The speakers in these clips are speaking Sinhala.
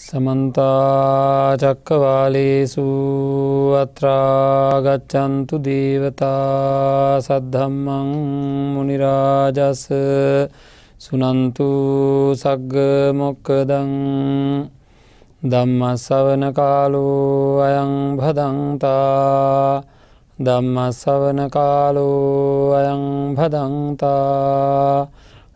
සමන්තාචක්කවාලේසු අත්‍රාගච්චන්තු දේවතා සද්ධම්මං මනිරාජස සුනන්තු සග්ග මොක්කදං දම්මස්සවන කාලු අයං භදන්තා දම්මස්සවන කාලු අයං භදන්තා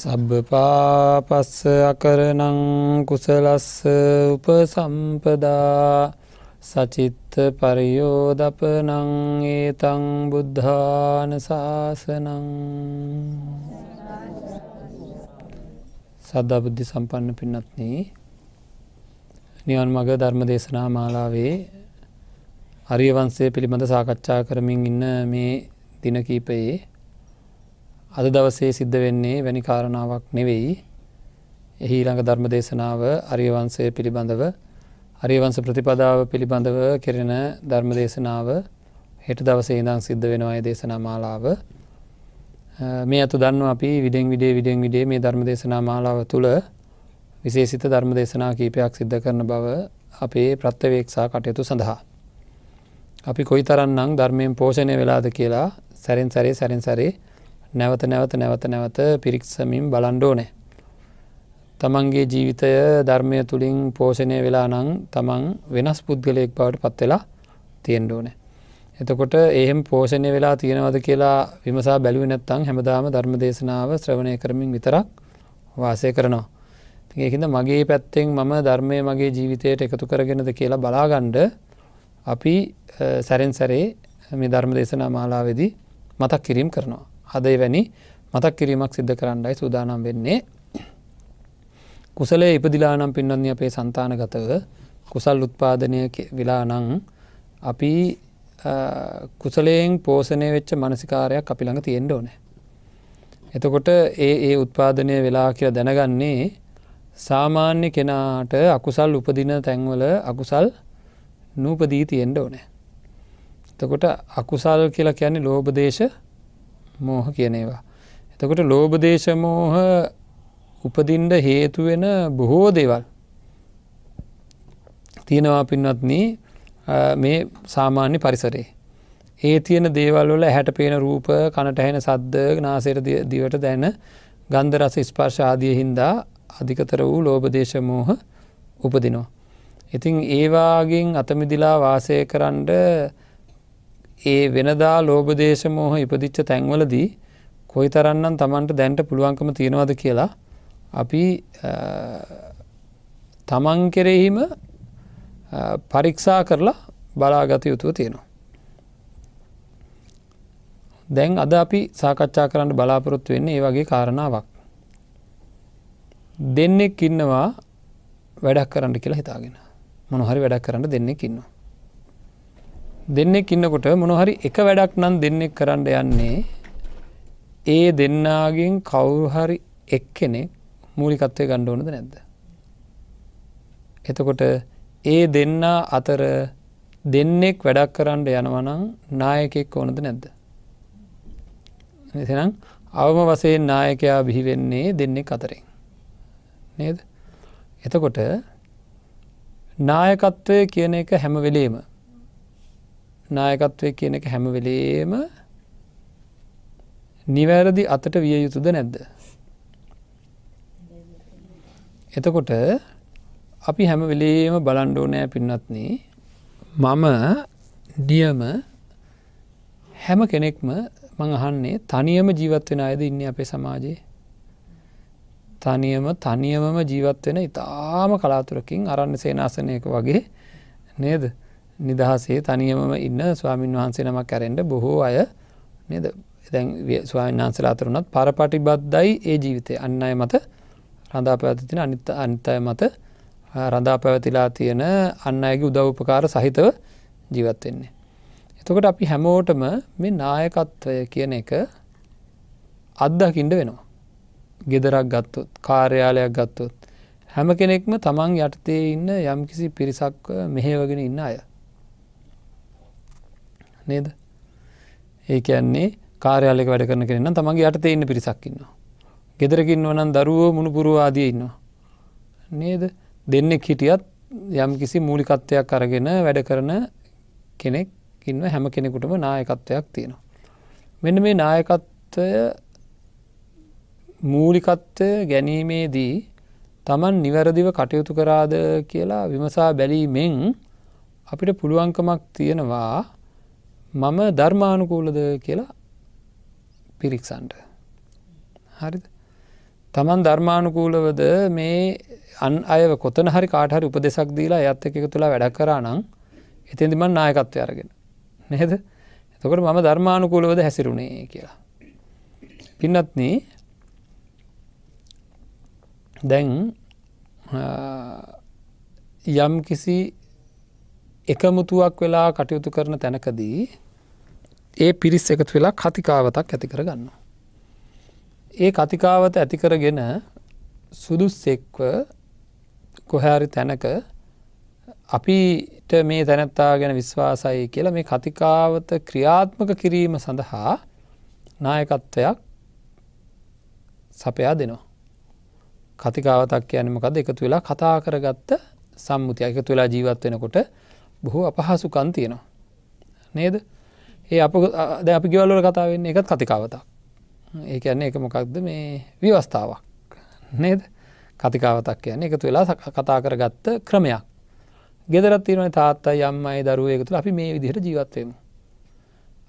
සබ්බ පාපස්ස අකරනං කුසලස්ස උපසම්පදා සචිත්ත පරියෝදපනං ඒතං බුද්ධාන ශාසනං සද්ධා බුද්ධි සම්පන්න පින්නත්න නිවන් මග ධර්ම දේශනා මාලාවේ අරියවන්සේ පිළිබඳ සාකච්ඡා කරමින් ඉන්න මේ දින කීපයේ අද දවසේ සිද්ධ වෙන්නේ වැනි කාරණාවක් නෙවෙයි එහිළඟ ධර්ම දේශනාව අරියවංශය පිළිබඳව අරියවංශ ප්‍රතිපදාව පිළිබඳව කෙරෙන ධර්ම දේශනාව හෙට දවසේ ඉඳන් සිද්ධ වෙනවා ඒ දේශනා මාලාව මේ අතු දන්න අපි විඩෙන් විඩේ විඩෙන් විඩේ මේ ධර්ම දේශනා මාලාව තුළ විශේෂිත ධර්ම දේශනා කීපයක් සිද්ධ කරන බව අපේ ප්‍රත්්‍යවේක්ෂා කටයුතු සඳහා. අපි කොයි තරන්නම් ධර්මයෙන් පෝෂණය වෙලාද කියලා සැරෙන් සැරේ සැරෙන් සැරේ නැවත නැවත නැවත නැවත පිරික්සමින් බලන්ඩෝනෑ. තමන්ගේ ජීවිතය ධර්මය තුළින් පෝෂණය වෙලා නං තමන් වෙනස් පුද්ගලයෙක් බවට පත්වෙලා තියෙන්ඩෝනෑ. එතකොට එහෙම පෝෂණය වෙලා තියෙනවද කියලා විමසා බැලුව නැත්තං හැමදාම ධර්ම දේශනාව ශ්‍රවණය කරමින් විතරක් වාසය කරනවා. ඒහිද මගේ පැත්තෙන් මම ධර්මය මගේ ජීවිතයට එකතු කරගෙනද කියලා බලාගණ්ඩ අපි සැරෙන් සැරේ මේ ධර්ම දේශනා මාලාවෙදී මතක් කිරීම් කරනවා. අදේ වැනි මතක් කිරීමක් සිද්ධ කරන්නයි සූදානම් වෙන්නේ. කුසලේ ඉපදිලානම් පින්නන්නේ අපේ සන්තානගතව කුසල් උත්පාදනය විලානං අපි කුසලයෙන් පෝසණය වෙච්ච මනසිකාරයක් අපි ළඟ තියෙන්ඩ ඕනෑ. එතකොට ඒ ඒ උත්පාදනය වෙලා කියලා දැනගන්නේ සාමාන්‍ය කෙනාට අකුසල් උපදින තැන්වල අකුසල් නූපදී තියෙන්ඩ ඕනෑ. එතකොට අකුසල් කියලා කියන්නේ ලෝබදේශ මෝහ කියන ඒවා. එතකොට ලෝබදේශමෝහ උපදින්ට හේතුවෙන බොහෝ දේවල් තියෙනවා පින්වත්න මේ සාමාන්‍ය පරිසරේ. ඒ තියෙන දේවල්වල හැට පේන රූප කණට හැන සද්ද නාසේර දිවට දැන ගන්ධ රස ස්පර්ශ ආදිය හින්දා අධිකතර වූ ලෝබදේශමෝහ උපදිනවා. ඉතිං ඒවාගෙන් අතමිදිලා වාසය කරන්ඩ ඒ වෙනදා ලෝබදේශමෝහ ඉපදිච්ච තැන්වලදී කොයි තරන්නම් තමන්ට දැන්ට පුළුවන්කම තියෙනවද කියලා අපි තමන් කෙරෙහිම පරික්ෂා කරලා බලාගත යුතුව තියෙනවා. දැන් අද අපි සාකච්ඡා කරන්න බලාපොරොත්තු වෙන්න ඒ වගේ කාරණාවක්. දෙන්නෙක් ඉන්නවා වැඩක් කරන්න කියලා හිතාගෙන මොනොහරි වැඩක් කරන්න දෙන්නෙක් ඉන්නවා. දෙන්නෙක් ඉන්නකොට මොනොහරි එක වැඩක් නම් දෙන්නෙක් කරන්න යන්නේ ඒ දෙන්නාගෙන් කවුරුහරි එක් කෙනෙක් මූලිකත්වය ගණ්ඩ ඕනද නැද්ද. එතකොට ඒ දෙන්නා අතර දෙන්නෙක් වැඩක් කරන්න යනවනම් නායකෙක් ඕනද නැද්ද. එසනම් අවම වසයෙන් නායකයා බිහිවෙන්නේ දෙන්නෙක් අතරෙන්. නේද එතකොට නායකත්වය කියන එක හැම වෙලේම නායකත්වය කියන එක හැම වෙලේම නිවැරදි අතට විය යුතුද නැද්ද. එතකොට අපි හැම වෙලේම බලන්ඩෝනෑ පින්නත්න්නේ මම දියම හැම කෙනෙක්ම මං අහන්නේ තනියම ජීවත්වෙන අයද ඉන්න අපේ සමාජයේ තනියම තනියමම ජීවත්වෙන ඉතාම කලාතුරකින් අරන්න සේනාසනයක වගේ නේද. නිදහසේ තනියම ඉන්න ස්වාමීන් වහන්සේ නමක් කැරෙන්ට බොහෝ අය නද දැන් ස්වාමන් වහන්සලා අතරුනත් පරපටි බද්දයි ඒ ජීවිතය අන්න අය මත රඳා පැවතිතින අනිත් අනිත්තය මත රඳා පැවතිලා තියෙන අන්න අයගේ උදව්පකාර සහිතව ජීවත්වෙන්නේ. එතකොට අපි හැමෝටම මේ නායකත්වය කියන එක අත්දකිින්ට වෙනවා. ගෙදරක් ගත්තොත් කාර්යාලයක් ගත්තොත් හැම කෙනෙක්ම තමන් යටතේ ඉන්න යම්කිසි පිරිසක් මෙහෙවගෙන ඉන්න අය නේද. ඒ කියන්නේ කාරයාලෙක වැඩ කරන කෙනන්න තමන්ගේ අයට ඉන්න පිරිසක්කින්නවා. ගෙදරකින් වනන් දරුවෝ මුණපුරුවාදිය ඉන්නවා. නේද දෙන්නෙක් හිටියත් යම් කිසි මූලිකත්වයක් අරගෙන වැඩ කරන කෙනෙක් ඉන්න හැම කෙනෙකුටම නායකත්වයක් තියෙනවා. මෙන්න මේ නායකත්වය මූලිකත්වය ගැනීමේදී තමන් නිවැරදිව කටයුතු කරාද කියලා විමසා බැලීමෙන් අපිට පුළුවන්කමක් තියෙනවා මම ධර්මානුකූලද කියලා පිරික්සන්ට හරිද තමන් ධර්මානුකූලවද මේ අන් අය කොතන හරි කාටහරි උපදෙසක් දීලා ඇත්ත එක තුළ වැඩ කරා නම් එතින්දිමන් නායකත්වය අරගෙන නේද එතකට මම ධර්මානුකූලවද හැසිරුණේ කියලා පින්නත්න දැන් යම් කිසි එකමුතුවක් වෙලා කටයුතු කරන තැනකදී ඒ පිරිස් එකතු වෙලා කතිකාවතක් ඇති කරගන්න. ඒ කතිකාවත ඇතිකරගෙන සුදුස්සෙක්ව කොහැරි තැනක අපිට මේ තැනැත්තා ගැන විශ්වාසයි කියලා මේ කතිකාවත ක්‍රියාත්මක කිරීම සඳහා නායකත්වයක් සපයා දෙනවා. කතිකාවතක් යනමකද එකතු වෙලා කතා කරගත්ත සම්මුතිය එකතු වෙලා ජීවත් වෙනකොට බොහෝ අපහසු කන්තියනවා. නේද ඒ අප ද අපි ගෙවල්ලොල කතාවෙන්න එකත් කතිකාවතා. ඒ කියන්නේ එක මොකක්ද මේ විවස්ථාවක් නේද කතිකාවතක් කියන්නේ එකතු වෙලා කතා කරගත්ත ක්‍රමයක්. ගෙදරත් තිරන තාත්තා යම්මයි දරුවයකතු අපි මේ විදිහට ජීවත්වමු.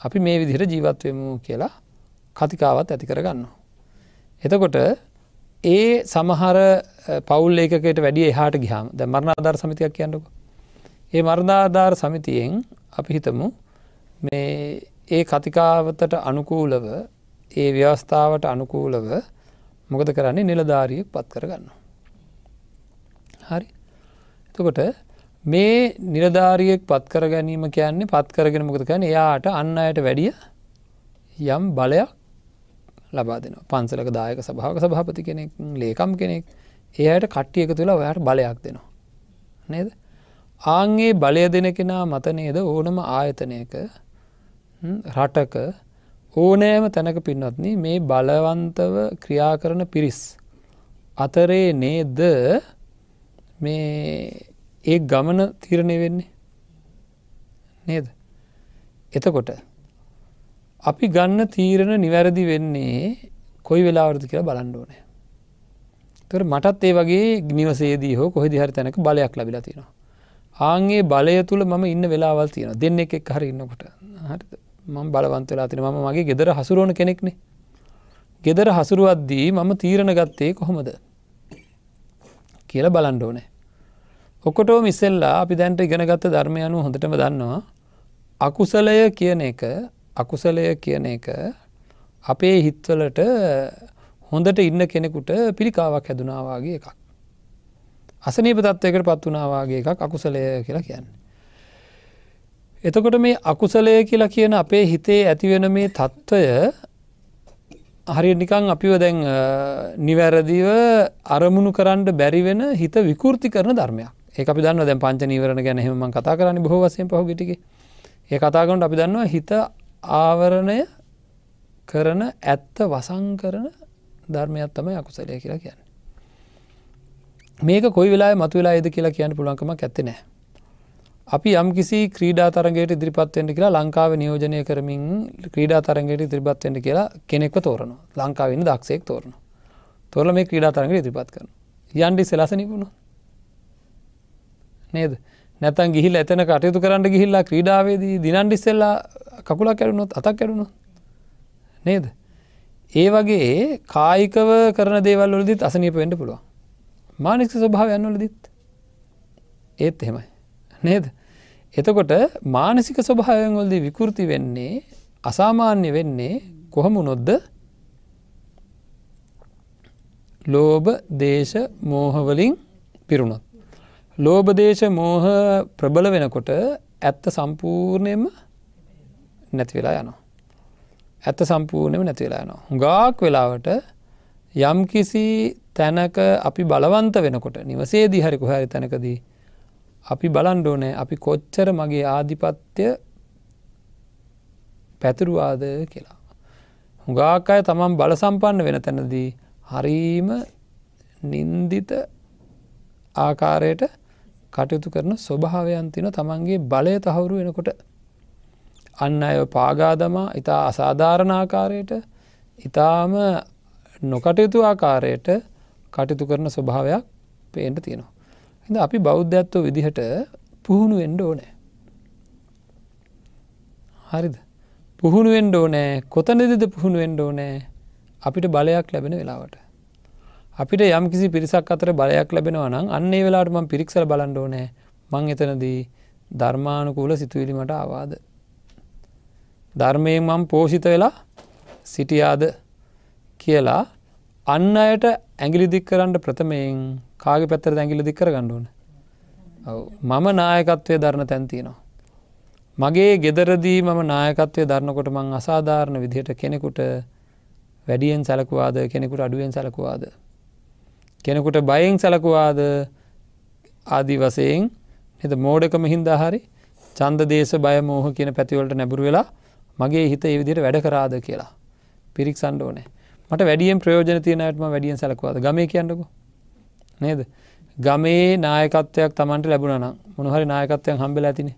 අපි මේ විදිහට ජීවත්වමු කියලා කතිකාවත් ඇති කරගන්න. එතකොට ඒ සමහර පවුල් ඒකට වැඩිය හාට ගිහාම ද මරණ අධර් සමතියක් කියන්නකෝ ඒ මර්ධාධාර සමිතියෙන් අපි හිතමු මේ ඒ කතිකාවතට අනුකූලව ඒ ව්‍යවස්ථාවට අනුකූලව මොකද කරන්නේ නිලධාරිය පත් කරගන්න. හරි එතකොට මේ නිරධාරියෙක් පත්කර ගැනීම කියන්නේ පත්කරගෙන මොකද කැන එයාට අන්න අයට වැඩිය යම් බලයක් ලබා දෙන පන්සලක දායක සභාවක සභාපති කෙනෙක් ලේකම් කෙනෙක් එයට කට්ටියක තුළ ඔයාට බලයක් දෙනවා නේද? ආංගේ බලය දෙන කෙනා මත නේද ඕනම ආයතනයක රටක ඕනෑම තැනක පින්වත්න මේ බලවන්තව ක්‍රියා කරන පිරිස්. අතරේ නේද මේ ඒ ගමන තීරණය වෙන්නේ නේද. එතකොට අපි ගන්න තීරණ නිවැරදි වෙන්නේ කොයි වෙලාවරදි කියලා බලන්න ඕනෑ. තර මටත් ඒ වගේ නිවසේදී හෝ කොහෙදි හරි තැනක බලයක් ලබිලා තියෙනවා. ආන්ගේ බලය තුළ මම ඉන්න වෙලාවල් තියෙන දෙන්න එකෙක් හරි ඉන්නකොට හරි මම බලවන්ත වෙලා තින මම මගේ ගෙදර හසුරුවන කෙනෙක්නේ ගෙදර හසුරුවද්දී මම තීරණ ගත්තේ කොහොමද කියල බලන්ඩ ඕනෑ ඔකොටෝ මිසෙල්ලා අපි දැන්ට ඉගෙනගත්ත ධර්මයනු හොඳටම දන්නවා අකුසලය කියන එක අකුසලය කියන එක අපේ හිත්වලට හොඳට ඉන්න කෙනෙකුට පිළිකාවක් හැදුනාවාගේ එකක් අසනීප තත්ත්වයකට පත් වනාවාගේ එකක් අකුසලය කියලා කියන්න. එතකොට මේ අකුසලය කියලා කියන අපේ හිතේ ඇතිවෙන මේ තත්ත්වය හරි නිකං අපිව දැන් නිවැරදිව අරමුණු කරන්න බැරිවෙන හිත විකෘති කරන ධර්මයක් ඒ අපි දන්න දැ පංච නීවරණ ගැන හෙම කතා කරන්න බොහෝසයෙන් පහුගිටික ඒ කතාගොට අපි දන්නවා හිත ආවරණය කරන ඇත්ත වසං කරන ධර්මයක්ත්තමයි අකුසලය කියලා කියන්න. මේක කොයි වෙලා මතු වෙලා ඇද කියලා කියන්න පුළුවන්කමක් ඇති නෑ. අපි යම් කිසි ක්‍රීඩා තරගයට ඉදිරිපත්වෙන්ට කියලා ලංකාව නියෝජනය කරමින් ක්‍රීඩා තරගයට ඉදිරිපත්වෙන්ට කියලා කෙනෙක්ව තෝරන ලංකාවන්න දක්ෂයෙක් තෝරන තොරල මේ ක්‍රීඩා තරගට ඉදිරිපත් කරන යන්ඩි සෙලස නිපුුණ නේද නැතන් ගිහිල් එතන කටයුතු කරන්න ගිහිල්ලා ක්‍රීඩාවේදී දිනන්ඩිස්සෙල්ලා කකුලා කැරුණොත් අතක් කැරුණු නේද ඒ වගේ කායිකව කරන දේවල් වලදිත් අසනීපෙන්ට පුළුවන් මානසික ස්වභාවයන්වලදිත් ඒත් එහෙමයි නේද එතකොට මානසික ස්වභාවයන්වලද විකෘති වෙන්නේ අසාමාන්‍ය වෙන්නේ කොහොම නොද්ද ලෝභ දේශ මෝහවලින් පිරුණොත්. ලෝබදේශ මෝහ ප්‍රබල වෙනකොට ඇත්ත සම්පූර්ණයම නැතිවෙලා යනවා. ඇත්ත සම්පූර්ණයම නැතිවෙලා යනවා. හුඟාක් වෙලාවට යම් කිසි තැනක අපි බලවන්ත වෙනකොට නිවසේදී හරිකු හැරි තැනකදී අපි බලන්ඩෝනෑ අපි කොච්චර මගේ ආධිපත්‍ය පැතුරුවාද කියලා. හුඟාක් අය තමන් බල සම්පන්න වෙන තැනදී හරීම නින්දිත ආකාරයට කටයුතු කරන ස්වභාවයන්තින තමන්ගේ බලය තහවුරු වෙනකොට අන්න අය පාගාදමා ඉතා අසාධාරණ ආකාරයට ඉතාම නොකටයුතු ආකාරයට කටයුතු කරන ස්වභාවයක් පේන්ට තියෙනවා. හිඳ අපි බෞද්ධත්ව විදිහට පුහුණු එන්ඩ ඕනෑ. හරිද පුහුණු වෙන්ඩ ඕනෑ කොතනදද පුහුණු වෙන්ඩ ඕනෑ අපිට බලයක් ලැබෙන වෙලාවට. අපිට යම් කිසි පිරිසක් අතර බලයක් ලැබෙනවා නම් අන්නේ වෙලාටම පිරික්සල බලන්ඩ ඕනෑ මං එතනදී ධර්මානුකූල සිතුවිලිමට ආවාද. ධර්මයෙන් මං පෝෂිත වෙලා සිටියාද කියලා අන්න අයට ඇගිලි දික් කරන්න ප්‍රථමයෙන් කාග පැත්තර ඇගිලි දික්කර ගණ්ඩුවන මම නායකත්වය ධරණ තැන්තිනවා. මගේ ගෙදරදී මම නායකත්වය ධරණකොට මං අසාධාරණ විදිහට කෙනෙකුට වැඩියෙන් සැලකවාද කෙනෙකුට අඩුවෙන් සැලකවාද. කෙනෙකුට බයෙන් සැලකවාද ආදී වසයෙන් එත මෝඩකම හින්දා හරි චන්ද දේශ බයමෝහ කියන පැතිවලට නැබුරු වෙලා මගේ හිත ඒ විදිට වැඩ කරාද කියලා පිරික් සණ්ඩෝනෑ මට වැඩියෙන් ප්‍රයෝජන තියනයටම වැඩියෙන් සැලකවාද ගමේ කියන්නකු නේද ගමේ නායකත්වයක් තමන්ට ලැබුණන මොනහරි නායකත්වයක් හම්බෙල ඇතිනේ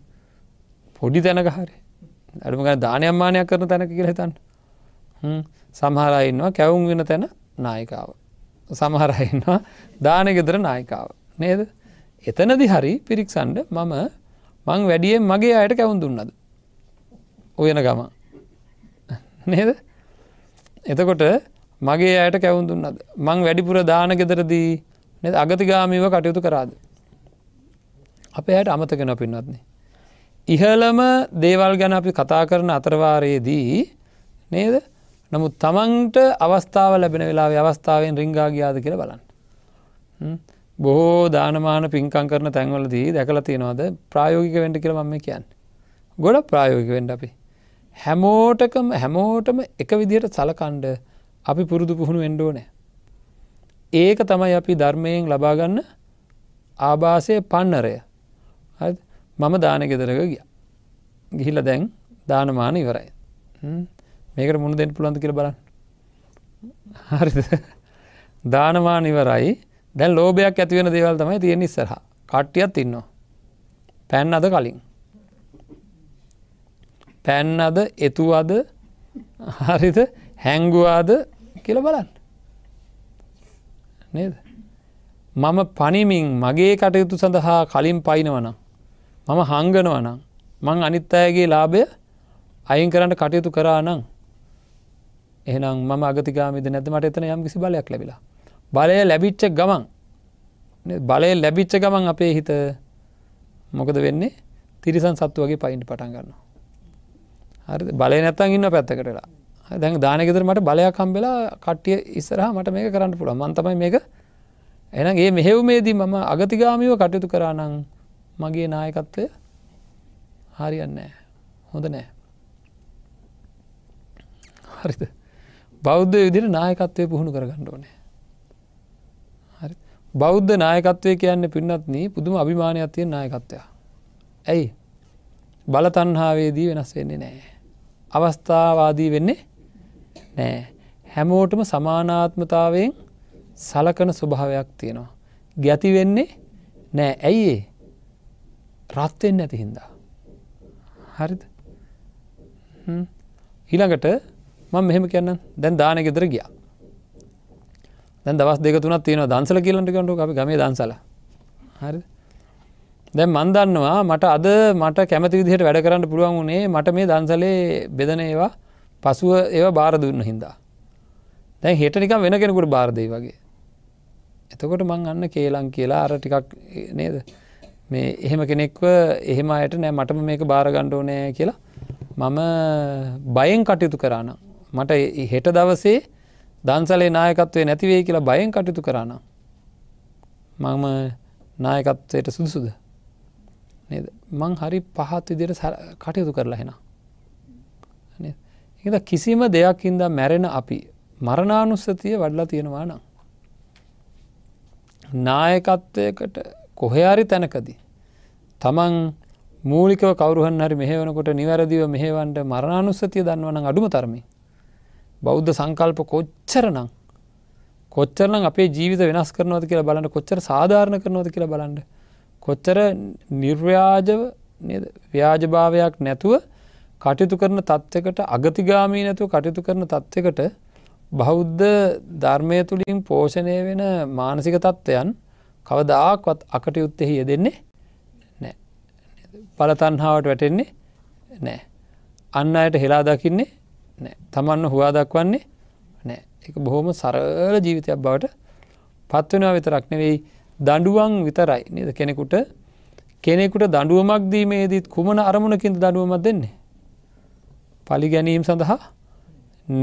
පොඩි තැනක හරි අඩමක දානයම්මානයක් කරන තැනක කියලතන්න සමහරයින්නවා කැවුම් වෙන තැන නායිකාව සමහරයින්නවා දානගෙදර නායිකාව නේද එතනදි හරි පිරික්සන්ඩ මම මං වැඩියෙන් මගේ අයට කැවුන් දුන්නද ඔයන ගම නේද එතකොට මගේ අයට කැවුන් දුන්නද මං වැඩිපුර දාන ගෙදරදී නැ අගතිගාමීව කටයුතු කරාද අපේ අයට අමතකෙන පින්වත්න ඉහළම දේවල් ගැන අපි කතා කරන අතරවාරයේදී නේද නමුත් තමන්ට අවස්ථාව ලැබෙන වෙලාව අවස්ථාවෙන් රිංගා ගියාද කියල බලන්න බොහෝ දානමාන පින්කං කරන තැන්වලදී දැකල තියෙනවාද ප්‍රායෝගික වෙන්ඩ කියල මම කියන්න ගොඩ ප්‍රායෝගික වෙන්ඩ අපි හැමෝටකම හැමෝටම එක විදියට සලකණ්ඩ අපි පුරුදු පුහුණු එන්ඩෝනෑ. ඒක තමයි අපි ධර්මයෙන් ලබාගන්න ආභාසය පන්නරය මම දානගෙදරක ගිය ගිහිල දැන් දානමාන ඉවරයි මේකට මුණ දෙෙන් පුළන්ද කියර බලන්න හරි දානමාන ඉවරයි දැන් ලෝබයක් ඇතිවෙන දේවල් තමයි තියෙන ඉස්සරහ කට්ටියත් ඉන්නවා පැන් අද කලින් පැන් අද එතුවාද හරිද හැංගුවාද කියල බලන්න නේද මම පනිමින් මගේ කටයුතු සඳහා කලින් පයිනවනම් මම හංගනවනම් මං අනිත් අයගේ ලාභය අයින් කරන්න කටයුතු කරා නම් එහනම් ම අගතිකාමිද නැද මට එතන යම් කිසි බලයක් ලැබිලා බලය ලැබිච්ච ගමන් බලය ලැබිච්ච ගමන් අපේ හිත මොකද වෙන්නේ තිරිසන් සත්තුවගේ පයින්ට පටන් ගන්න හරි බලය නැත්තන් ඉන්න පැත්තකටලා දැන් දානගෙදර මට බලයක් කම්බෙලා කට්ටිය ඉස්සරහ මට මේක කරන්න පුළුව මන්තමයි මේක එනගේ මෙහෙව්මේදී මම අගතිගාමීව කටයුතු කරානං මගේ නායකත්වය හරියන්න හොඳ නෑ හරිද බෞද්ධ විදිර නායකත්වය පුහුණු කරගන්න ඕනේ හරි බෞද්ධ නායකත්වය කියන්න පින්නත්න පුදුම අභිමානයක් තියෙන් නායකත්වය ඇයි බලතන්හාවේදී වෙනස් වෙන්නේ නෑ අවස්ථාවාදී වෙන්නේ නෑ හැමෝටම සමානාත්මතාවයෙන් සලකන ස්වභාවයක් තියෙනවා. ගැති වෙන්නේ නෑ ඇයි ඒ රත්වෙන් නැති හින්දා. හරිද ඊළඟට මං මෙහෙම කියන්න දැන් දාන ගෙදර ගියා දැන් දවස් දෙක තුනත් තියෙනවා දන්සල කියලට කටු අපි ගමේ දන්සල හරි දැන් මන් දන්නවා මට අද මට කැමති විදිහට වැඩ කරන්න පුළුවන් වුණේ මට මේ දන්සලේ බෙදන ඒවා පසුව ඒව බාර දුන්න හින්දා. දැන් හෙට නික වෙන කෙනෙකුට බාරදයි වගේ. එතකොට මං අන්න කේලං කියලා අර ටිකක් නේද මේ එහෙම කෙනෙක්ව එහෙම අයට නෑ මටම මේක බාරගණ්ඩෝනෑ කියලා මම බයෙන් කටයුතු කරන්න. මට හෙට දවසේ දන්සලේ නායකත්වය නැතිවේ කියලා බයෙන් කටයුතු කරන්න. මම නායකත්වයට සුදුසුද. නේද මං හරි පහත් විදිර කටයුතු කරලා හෙනා. එකද කිසිම දෙයක් ඉද මැරෙන අපි මරණානුස්සතිය වඩලා තියෙනවා නම්. නායකත්වයකට කොහයාරි තැනකදී. තමන් මූලිකව කවරුහන් හරි මෙහවනකොට නිවැරදිව මෙහවන්ට මරණානුස්සතිය දන්වන අඩුම තරමි. බෞද්ධ සංකල්ප කොච්චරනං කොච්චරන අපේ ජීවිත වෙනස් කරනවද කියලා බලන්න කොච්චර සාධාරණ කරනවද කියලා බලන්න. කොච්චර නිර්ව්‍යාජව ව්‍යාජභාවයක් නැතුව කටයුතු කරන තත්ත්වකට අගතිගාමී නැතුව කටයුතු කරන තත්ත්වකට බෞද්ධ ධර්මය තුළින් පෝෂණය වෙන මානසික තත්ත්වයන් කවදාක්වත් අකටයුත්තෙහි යෙදෙන්නේ නෑ. පලතන්හාවට වැටෙන්නේ නෑ. අන්න අයට හෙලා දකින්නේ නෑ තමන්ව හවා දක්වන්නේ නෑ එක බොහොම සරල ජීවිතයක් බවට පත්වනා විතරක් නෙවෙයි දඩුවන් විතරයි නද කෙනෙකුට කෙනෙකුට දඩුවමක් දීමේදීත් කුමන අරමුණකින්ද දඩුවමක් දෙන්නේ පලි ගැනීම සඳහා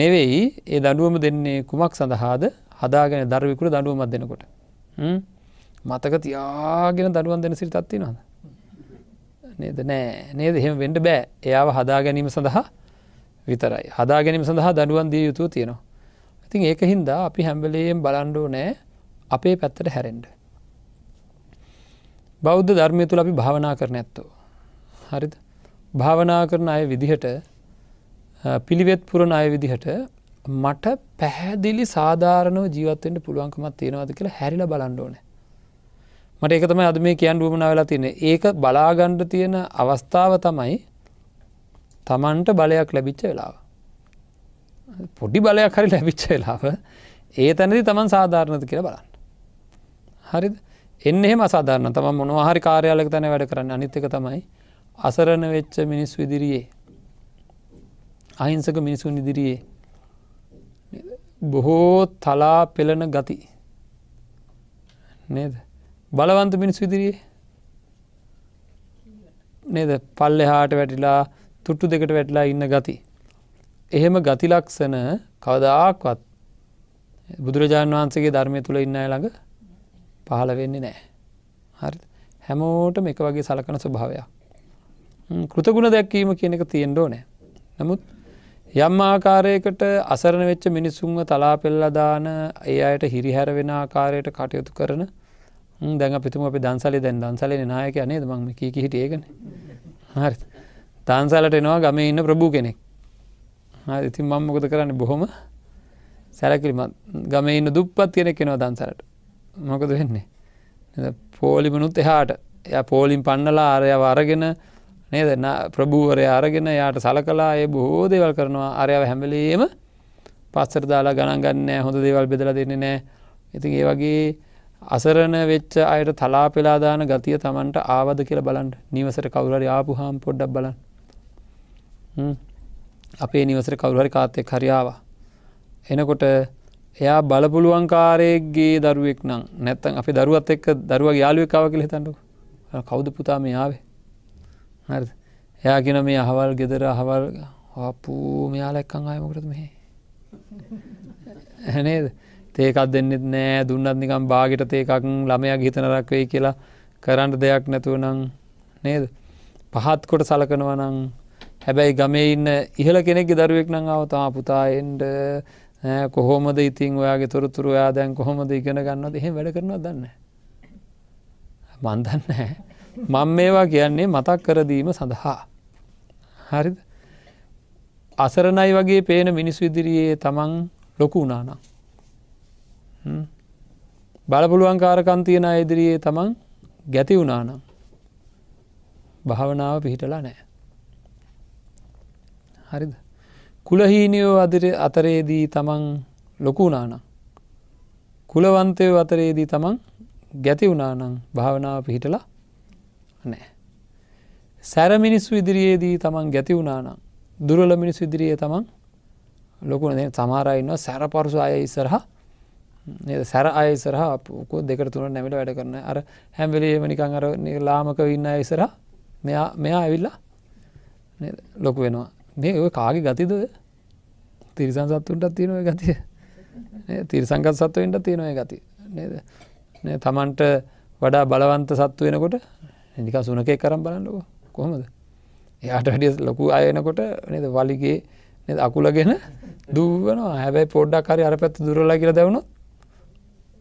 නෙවෙයි ඒ දඩුවම දෙන්නේ කුමක් සඳහාද හදාගෙන දර්විකුට දඩුවමත් දෙනකොට. මතක තියාගෙන දඩුවන් දෙන සිරි තත්ති නද. නේද නෑ නේද එහෙම වෙන්ඩ බෑ එයාව හදා ගැනීම සඳහා විතරයි හදා ගැනීම සඳහා දඩුවන් දිය යුතු තියෙනවා. ඉතින් ඒක හින්දා අපි හැම්බලයෙන් බලන්ඩෝ නෑ අපේ පැත්තට හැරෙන්ඩ. බෞද්ධ ධර්මය තුළ අපි භාවනා කරන ඇත්තෝ. හරිද භාවනා කරන අය විදිහට පිළිවෙත් පුරණ අය විදිහට මට පැහැදිලි සාධාරණව ජීවත්තෙන්ට පුළුවන්කමත් තියෙනවාද කියලා හැරිල බලන්ඩෝන. මට ඒක තමයි අද මේ කියන් ුවමන වෙලා තියෙන ඒක බලාගණ්ඩ තියෙන අවස්ථාව තමයි තමන්ට බලයක් ලැබිච්ච වෙලාව. පොඩි බලයක් හරි ලැබිච්ච වෙලාව ඒ තැනදි තමන් සාධාරණද කියලා බලන්න. හරිද එන්නේ මසාධාරන තම මොනවාහරි කාරයාලක තැන වැඩ කරන්න අනිත්තක තමයි අසරණ වෙච්ච මිනිස් විදිරියේ අහිංසක මිනිසුන් ඉදිරියේ බොහෝ තලා පෙළන ගති නේද බලවන්ත මිනිස් විදිරියේ නේද පල්ලෙ හාට වැටිලා තුට්ටු දෙකට වැටලා ඉන්න ගති. එහෙම ගතිලක්ෂණ කවදාක්වත් බුදුරජාණන් වහන්සේගේ ධර්මය තුළ ඉන්න ළඟ පහළ වෙන්නේ නෑ. හරි හැමෝට එක වගේ සලකන ස්වභාවයක්. කෘතගුණ දැක්වීම කියන එක තියෙන්ඩෝ නෑ. නමුත් යම් ආකාරයකට අසරණ වෙච්ච මිනිස්සුන්ව තලා පෙල්ලදාන ඒ අයට හිරිහැර වෙන ආකාරයට කටයුතු කරන දැන් පිතුම අපි දන්සලි දැන් දන්සලේ නායක අනේ මංම කීක හිට ඒකන හරි තන්සලට එනවා ගම ඉන්න ප්‍රභූ කෙනෙක් ඉතින් මං මොකද කරන්න බොහොම සැලකිලිමත් ගම ඉන්න දුප්පත් කෙනෙක් එෙනවා දන්සලට මොකද වෙන්නේ පෝලිමනුත් එහාට එය පෝලිම් පන්නලා ආරය අරගෙන නේද ප්‍රභූවරය අරගෙන යාට සලකලා ඒ බොහෝ දේවල් කරනවා අරයාව හැමලේම පස්සර දාලා ගණන් ගන්න හොඳ දේවල් බෙදල දෙන්නේ නෑ ඉතින් ඒ වගේ අසරණ වෙච්ච අයට තලා පෙලාදාන ගතිය තමන්ට ආවද කියලා බලන්ට නිවසට කවුරරි ආපු හාම් පොඩ්ඩක් බලන් අපේ නිවසට කවුරහරි කාත්තෙක් හරියාවා එනකොට එයා බලපුළුවන්කාරයගේ දරුවෙක් නම් නැත්තන් අපි දරුවත් එක් දරුව යාලුවෙක් කාව කියල හිතන්නු කෞුද පුතාම යාවේ හරි එයා කියෙන මේ අහවල් ගෙදර අහවල් අපූ මෙයාලැක්කං අයමකරත් මෙහේ හැනේද තේකත් දෙන්නෙත් නෑ දුන්නත් නිකම් බාගිට තේකක් ළමයක් හිතන රක්වෙයි කියලා කරන්ට දෙයක් නැතුව නං නේද පහත්කොට සලකනවනං හැබැයි ගමේ ඉන්න ඉහල කෙනෙක් දරුවෙක් නං අවතා පුතාෙන්ට කොහොමද ඉතින් ඔයාගේ තොරතුරු යා දැන් කොහොමද ඉගෙන ගන්නවද එහෙ වැඩ කරනවා දන්න මන්දන්න හැ මං මේවා කියන්නේ මතක් කරදීම සඳහා. හරිද අසරණයි වගේ පේන මිනිස් විදිරියේ තමන් ලොකු උනානම්. බලපුළුවන් කාරකන්තියන ඉදිරියේ තමන් ගැති වුනානම්. භාවනාව පිහිටලා නෑ. හරිද. කුලහීනියෝ අතරේදී තමන් ලොකු උනානම්. කුලවන්තය අතරේදී තමන් ගැති වුනානම් භාවනාව පිහිටලා නෑ. සැර මිනිස්සු ඉදිරියේදී තමන් ගැති වුණනම් දුරල මිනිස් ඉදිරියේ තමන් ලොකුන සමාරයින්න සැර පරුසු අය ඉස්සරහ සැර අයසරහ අපකෝ දෙකට තුන නැමිට වැඩ කරන අර හැම්වලේම නිකං අර ලාමක ඉන්න ඉසර මෙයා මෙයා ඇවිල්ලා ලොකු වෙනවා මේ ඔය කාගේ ගතිද තිරිසන් සත්තුන්ටත් තියෙනව ගතිය තිරිසංගත් සත්වන්ට තියෙනව ගති නේද තමන්ට වඩා බලවන්ත සත්තු වෙනකොට නික සුනකය කරම් බලන්නක කොහොමද එයාට හටිය ලොකු අයනකොට නද වලිගේ නද අකුලගෙන දුවන හැබැයි පොඩ්ඩක්කාරි අර පැත් දුරලා කියර දවුණු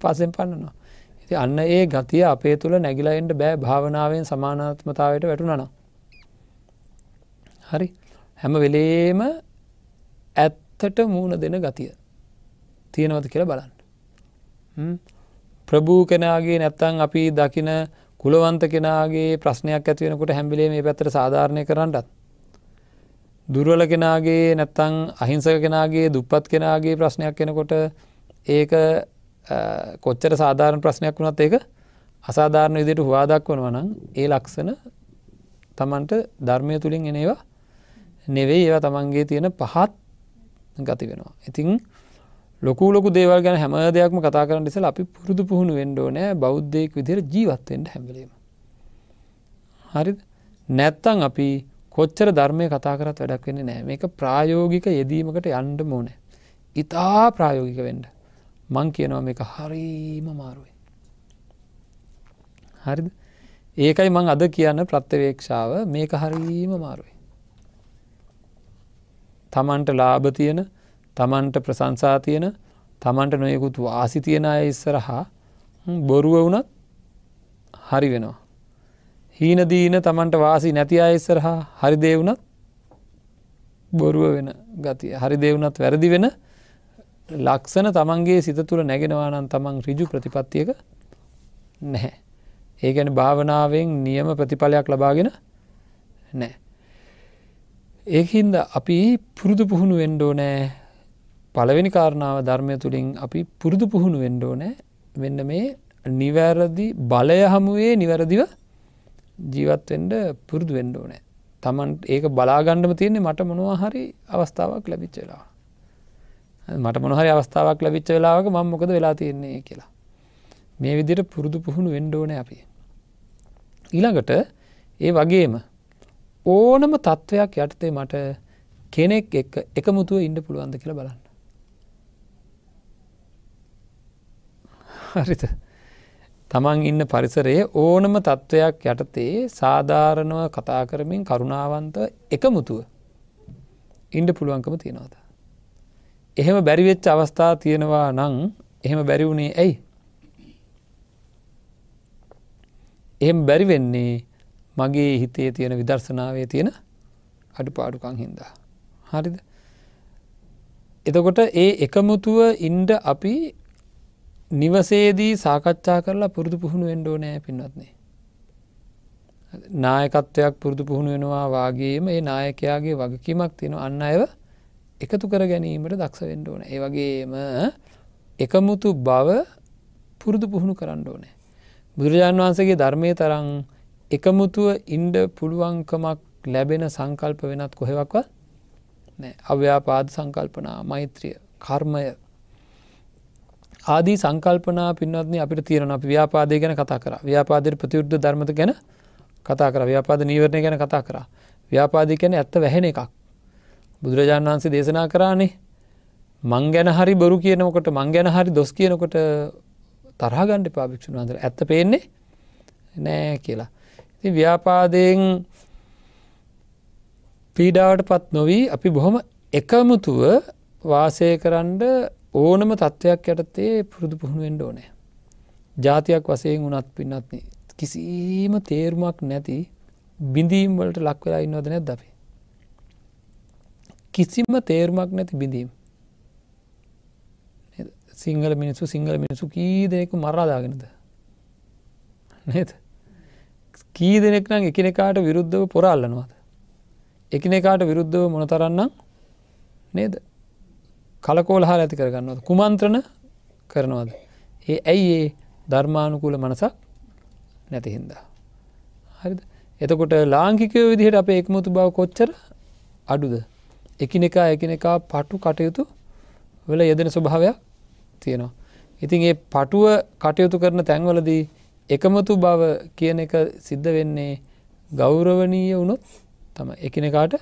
පසෙන් පන්නනවා ඉති අන්න ඒ ගතිය අපේ තුළ නැගිලයින්ට බෑ භාවනාවෙන් සමානාත්මතාවට වැටුනන හරි හැම වෙලේම ඇත්තට මූුණ දෙන ගතිය තියෙනවද කියලා බලන්න ප්‍රභූ කෙනගේ නැත්තං අපි දකින කුලවන්ත කෙනගේ ප්‍රශ්නයක් ඇතිවෙනකොට හැම්බිලේ මේ පැත්තර සාධාරණය කරන්නටත්. දුර්වල කෙනගේ නැත්තං අහිංසක කෙනගේ දුප්පත් කෙනගේ ප්‍රශ්නයක් කෙනකොට ඒක කොච්චර සාධාරණ ප්‍රශ්නයක් වුණත් ඒක අසාධාරණ විදිට හවාදක් වනවනං ඒ ලක්ෂණ තමන්ට ධර්මය තුළින් එනේවා නෙවෙයි ඒවා තමන්ගේ තියෙන පහත් ගති වෙනවා. ඉතිං ලොකූලොකු දේවල් ගැන හැම දෙයක්ම කතා කරන්න ඉසල අපි පුරුදු පුහුණු වෙන්ඩෝ නෑ බෞද්ධයෙක් විදිර ජීවත්වෙන්ට හැබලීම. හරි නැත්තං අපි කොච්චර ධර්මය කතා කරත් වැඩක් වෙන නෑ මේක ප්‍රායෝගික යෙදීමකට යන්ඩ මෝන. ඉතා ප්‍රායෝගික වෙන්ඩ මං කියනවා මේක හරීම මාරුවේ. හරිද ඒකයි මං අද කියන්න ප්‍රත්්‍යවේක්ෂාව මේක හරීම මාරුවේ. තමන්ට ලාභ තියෙන තමන්ට ප්‍රසංසා තියෙන තමන්ට නොයකුත් වාසි තියෙන අය ඉස්සරහා බොරුව වුනත් හරි වෙනවා. හීනදීන තමන්ට වාසි නැති අය ඉස්සරහා හරි දේවුනත් බොරුව වෙන ගතිය හරි දේවුනත් වැරදි වෙන ලක්ෂණ තමන්ගේ සිත තුළ නැගෙනවා නම් තමන් රිජු ප්‍රතිපත්තියක නැහැ. ඒගැන භාවනාවෙන් නියම ප්‍රතිඵලයක් ලබාගෙන නෑ. ඒහින්ද අපි පුරුදු පුහුණු වෙන්ඩෝ නෑ පළවෙනි කාරණාව ධර්මය තුළින් අපි පුරුදු පුහුණු වෙන්ඩෝ නෑ වෙන්න මේ නිවැරදි බලය හමුවේ නිවැරදිව ජීවත්වෙන්ඩ පුරුදු වෙන්ඩෝ නෑ තමන් ඒක බලාගණ්ඩම තියන්නේ මට මොනවා හරි අවස්ථාවක් ලැබිච්චලා මට මොනහරි අවස්ථාවක් ලැබිච්ච වෙලාවක මං මොකද වෙලා තියෙන්නේ කියලා මේ විදිට පුරුදු පුහුණු වෙන්ඩෝන අපි ඊළඟට ඒ වගේම ඕනම තත්ත්වයක් යටතේ මට කෙනෙක් එක මුතුව ඉන්ඩ පුළුවන්ද කියලා බලන්න හරිත තමන් ඉන්න පරිසරයේ ඕනම තත්ත්වයක් යටතේ සාධාරණව කතා කරමින් කරුණාවන්ත එකමුතුව ඉන්ඩ පුළුවන්කම තියෙනවාද. එහෙම බැරිවෙච්ච අවස්ථා තියෙනවා නං එහෙම බැරිවුණේ ඇයි. එහෙම බැරිවෙන්නේ මගේ හිතේ තියෙන විදර්ශනාවේ තියෙන අඩු පාඩුකං හින්දා. හරිද. එතකොට ඒ එකමුතුව ඉන්ඩ අපි නිවසේදී සාකච්ඡා කරලා පුරුදු පුහුණු වෙන්ඩෝ නෑ පින්වත්න්නේ. නායකත්වයක් පුරුදු පුහුණු වෙනවා වගේම ඒ නායකයාගේ වගකීමක් තියෙන අන්න අයව එකතු කර ගැනීමට දක්ෂ වෙන්න ඕන ඒ වගේම එකමුතු බව පුරුදු පුහුණු කරන්න ඕනෑ. බුදුරජාණන් වහන්සේගේ ධර්මය තරං එකමුතුව ඉන්ඩ පුළුවන්කමක් ලැබෙන සංකල්ප වෙනත් කොහෙවක්ව අව්‍යාපාද සංකල්පනා මෛත්‍රිය කර්මය ආදී සංකල්පනා පින්වත්න අපිට තියෙන අප ව්‍යාපාදය ගැන කතා කර ව්‍යාපාදයට ප්‍රතියුද්ධ ධර්මත ගැන කතා කර ව්‍යාපාද නීවරණය ගැන කතා කර ව්‍යාපාදි ගැන ඇත්ත වැහෙන එකක් බුදුරජාණන් වහන්සේ දේශනා කරානේ මං ගැන හරි බොරු කියනකොට මං ගැන හරි දොස් කියනකොට තරහගණ්ඩ පාභික්ෂණ අන්දර ඇත්ත පේන්නේ නෑ කියලා. ඉති ව්‍යාපාදයෙන් පීඩාවට පත් නොවී අපි බොහොම එකමුතුව වාසය කරන්ඩ ඕනම තත්ත්වයක් යටතේ පුරුදු පුහුණුවෙන්ඩ ඕනෑ. ජාතියක් වසයෙන් වනත් පින්නත්න කිසිීම තේරුමක් නැති බිඳීම් වලට ලක්වෙලා ඉන්නවද නැත් දපේ. කිසිම තේරුමක් නැති බිඳීම් සිංහල මිනිසු සිංහල මිනිසු කී දෙනෙකු මරාදාගෙනද නේද කී දෙනෙක් නම් එකනෙකාට විරුද්ධව පොරල්ලනවාද එකනෙකාට විරුද්ධව මොනතරන්නම් නේද කලකෝල හා ඇති කරගන්නවද කුමන්ත්‍රණ කරනවද. ඒ ඇයි ඒ ධර්මානුකූල මනසක් නැතිහින්දා. හරිද එතකොට ලාංකිකය විදිහට අප එක්මතු බව කොච්චර අඩුද. එකිනෙකා එකිනෙකා පටු කටයුතු වෙල යෙදෙන ස්වභාවයක් තියෙනවා. ඉතින් ඒ පටුව කටයුතු කරන තැන්වලදී එකමතු බව කියන එක සිද්ධ වෙන්නේ ගෞරවනීය වුණොත් තම එකනෙකාට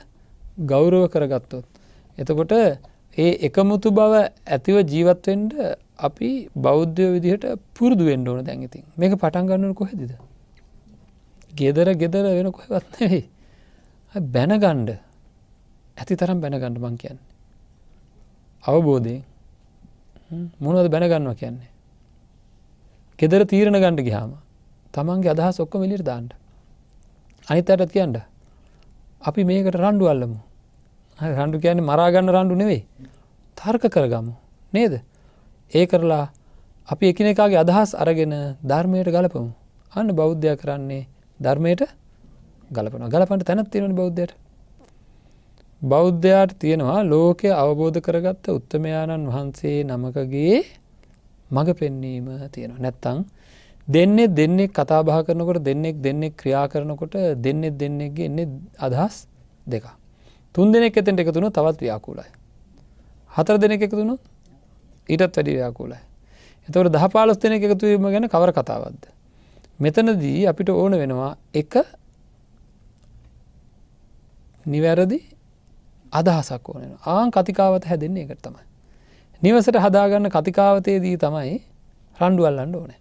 ගෞරව කරගත්තොත්. එතකොට ඒ එකමුතු බව ඇතිව ජීවත්වෙන්ට අපි බෞද්ධය විදිහට පුරදු වෙන්ඩ ඕන දැන්ගඉතින් මේක පටන් ගන්නන කොහෙදද. ගෙදර ගෙදර වෙන කොහවත්නෙහි බැනගණ්ඩ ඇති තරම් බැනගණ්ඩ මං කියන්න. අවබෝධය මොනවද බැනගන්නවා කියන්නේ. ගෙදර තීරණ ගණ්ඩ ගිහාම තමන්ගේ අදහ සොක්ක මිලිර් දාන්ට අනිතටත් කියන්න අපි මේකට රණ්ඩු අල්ලමු රණ්ඩු කියන්නේ මරාගන්න රණ්ඩු නෙවෙයි තර්ක කරගමු නේද ඒ කරලා අපි එකනෙකාගේ අදහස් අරගෙන ධර්මයට ගලපමු අන්න බෞද්ධයක් කරන්නේ ධර්මයට ගලපන ගලපට තැනත් තියෙන බෞද්ධයට බෞද්ධයාට තියෙනවා ලෝකය අවබෝධ කරගත්ත උත්තමයාණන් වහන්සේ නමකගේ මඟ පෙන්වීම තියෙනවා නැත්තං දෙන්නේ දෙන්නෙක් කතාබා කරනකොට දෙන්නෙක් දෙන්නෙක් ක්‍රියා කරනකොට දෙන්නෙ දෙන්නෙක්ගේ එන්නේ අදහස් දෙකා තුන් දෙනෙක් එතෙන්ට එකතුුණු තවත් ව්‍යාකූලයි. හතර දෙනෙක් එකතුුණු ඊටත් වැඩි ව්‍යාකූලයි. එතවට දහ පාලස් දෙනෙ එකතුවීම ගැන කවර කතාවක්ද. මෙතනදී අපිට ඕන වෙනවා එක නිවැරදි අදහසක් ඕනෙන ආං කතිකාවත හැදෙන්නේ එකට තමයි. නිවසට හදාගන්න කතිකාවතයේදී තමයි රණ්ඩුවල්ලන්න ඕනේ.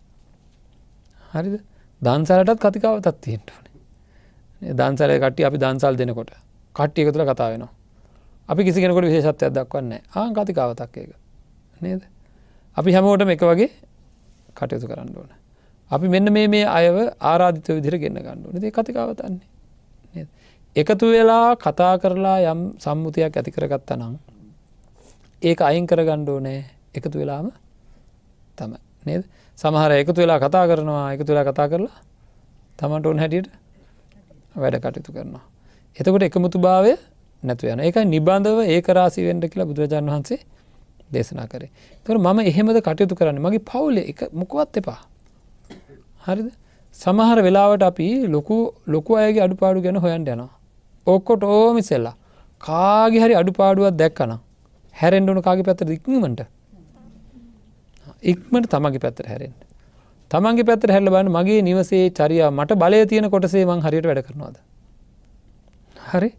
හරිද දන්සලටත් කතිකාවතත් තියෙන්ට ඕනේ දන්සලය කට්ටි අපි දන්සල් දෙනකොට කට්ටියක තුළ කතා වෙනවා අපි කිසිෙනකොට විශේෂත්වයක් දක්වන්නේ ආංකතිකාවතක් ඒක නේද අපි හැමෝටම එක වගේ කටයුතු කරන්න ඕන අපි මෙන්න මේ මේ අයව ආරාධිත විදිර ගන්න ගණ්ඩුවන දේ කතිකාවතන්නේ එකතු වෙලා කතා කරලා යම් සම්මුතියක් ඇති කරගත්ත නම් ඒක අයින් කර ගණ්ඩෝනේ එකතු වෙලාම තම නේද සමහර එකතු වෙලා කතා කරනවා එකතු වෙලා කතා කරලා තමන්ට ඔන් හැටියට වැඩ කටයුතු කරනවා එතකොට එකමුතු භාවය නැතුව යන එක නිබන්ධව ඒ රාසි වෙන්ඩ කියලා බුදුරජාණන් වහන්සේ දේශනා කරේ තොර මම එහෙමද කටයුතු කරන්න මගේ පවුල එක මොකුවත් එපා හරිද සමහර වෙලාවට අපි ලොකු ලොකු අයගේ අඩුපාඩු ගැන හොයන් යනවා ඔක්කොට ඕමිසෙල්ලා කාගි හරි අඩුපාඩුවත් දැක්කන හැරෙන්ඩුණු කාගේ පැත්තර ඉක්මට ඉක්මට තමගේ පැත්තර හැරෙන් තමන්ගේ පැත්තර හැල්ලබන්න මගේ නිවසේ චරියා මට බලය තියෙන කොටසේ මං හරියට වැඩ කරනවාද හරි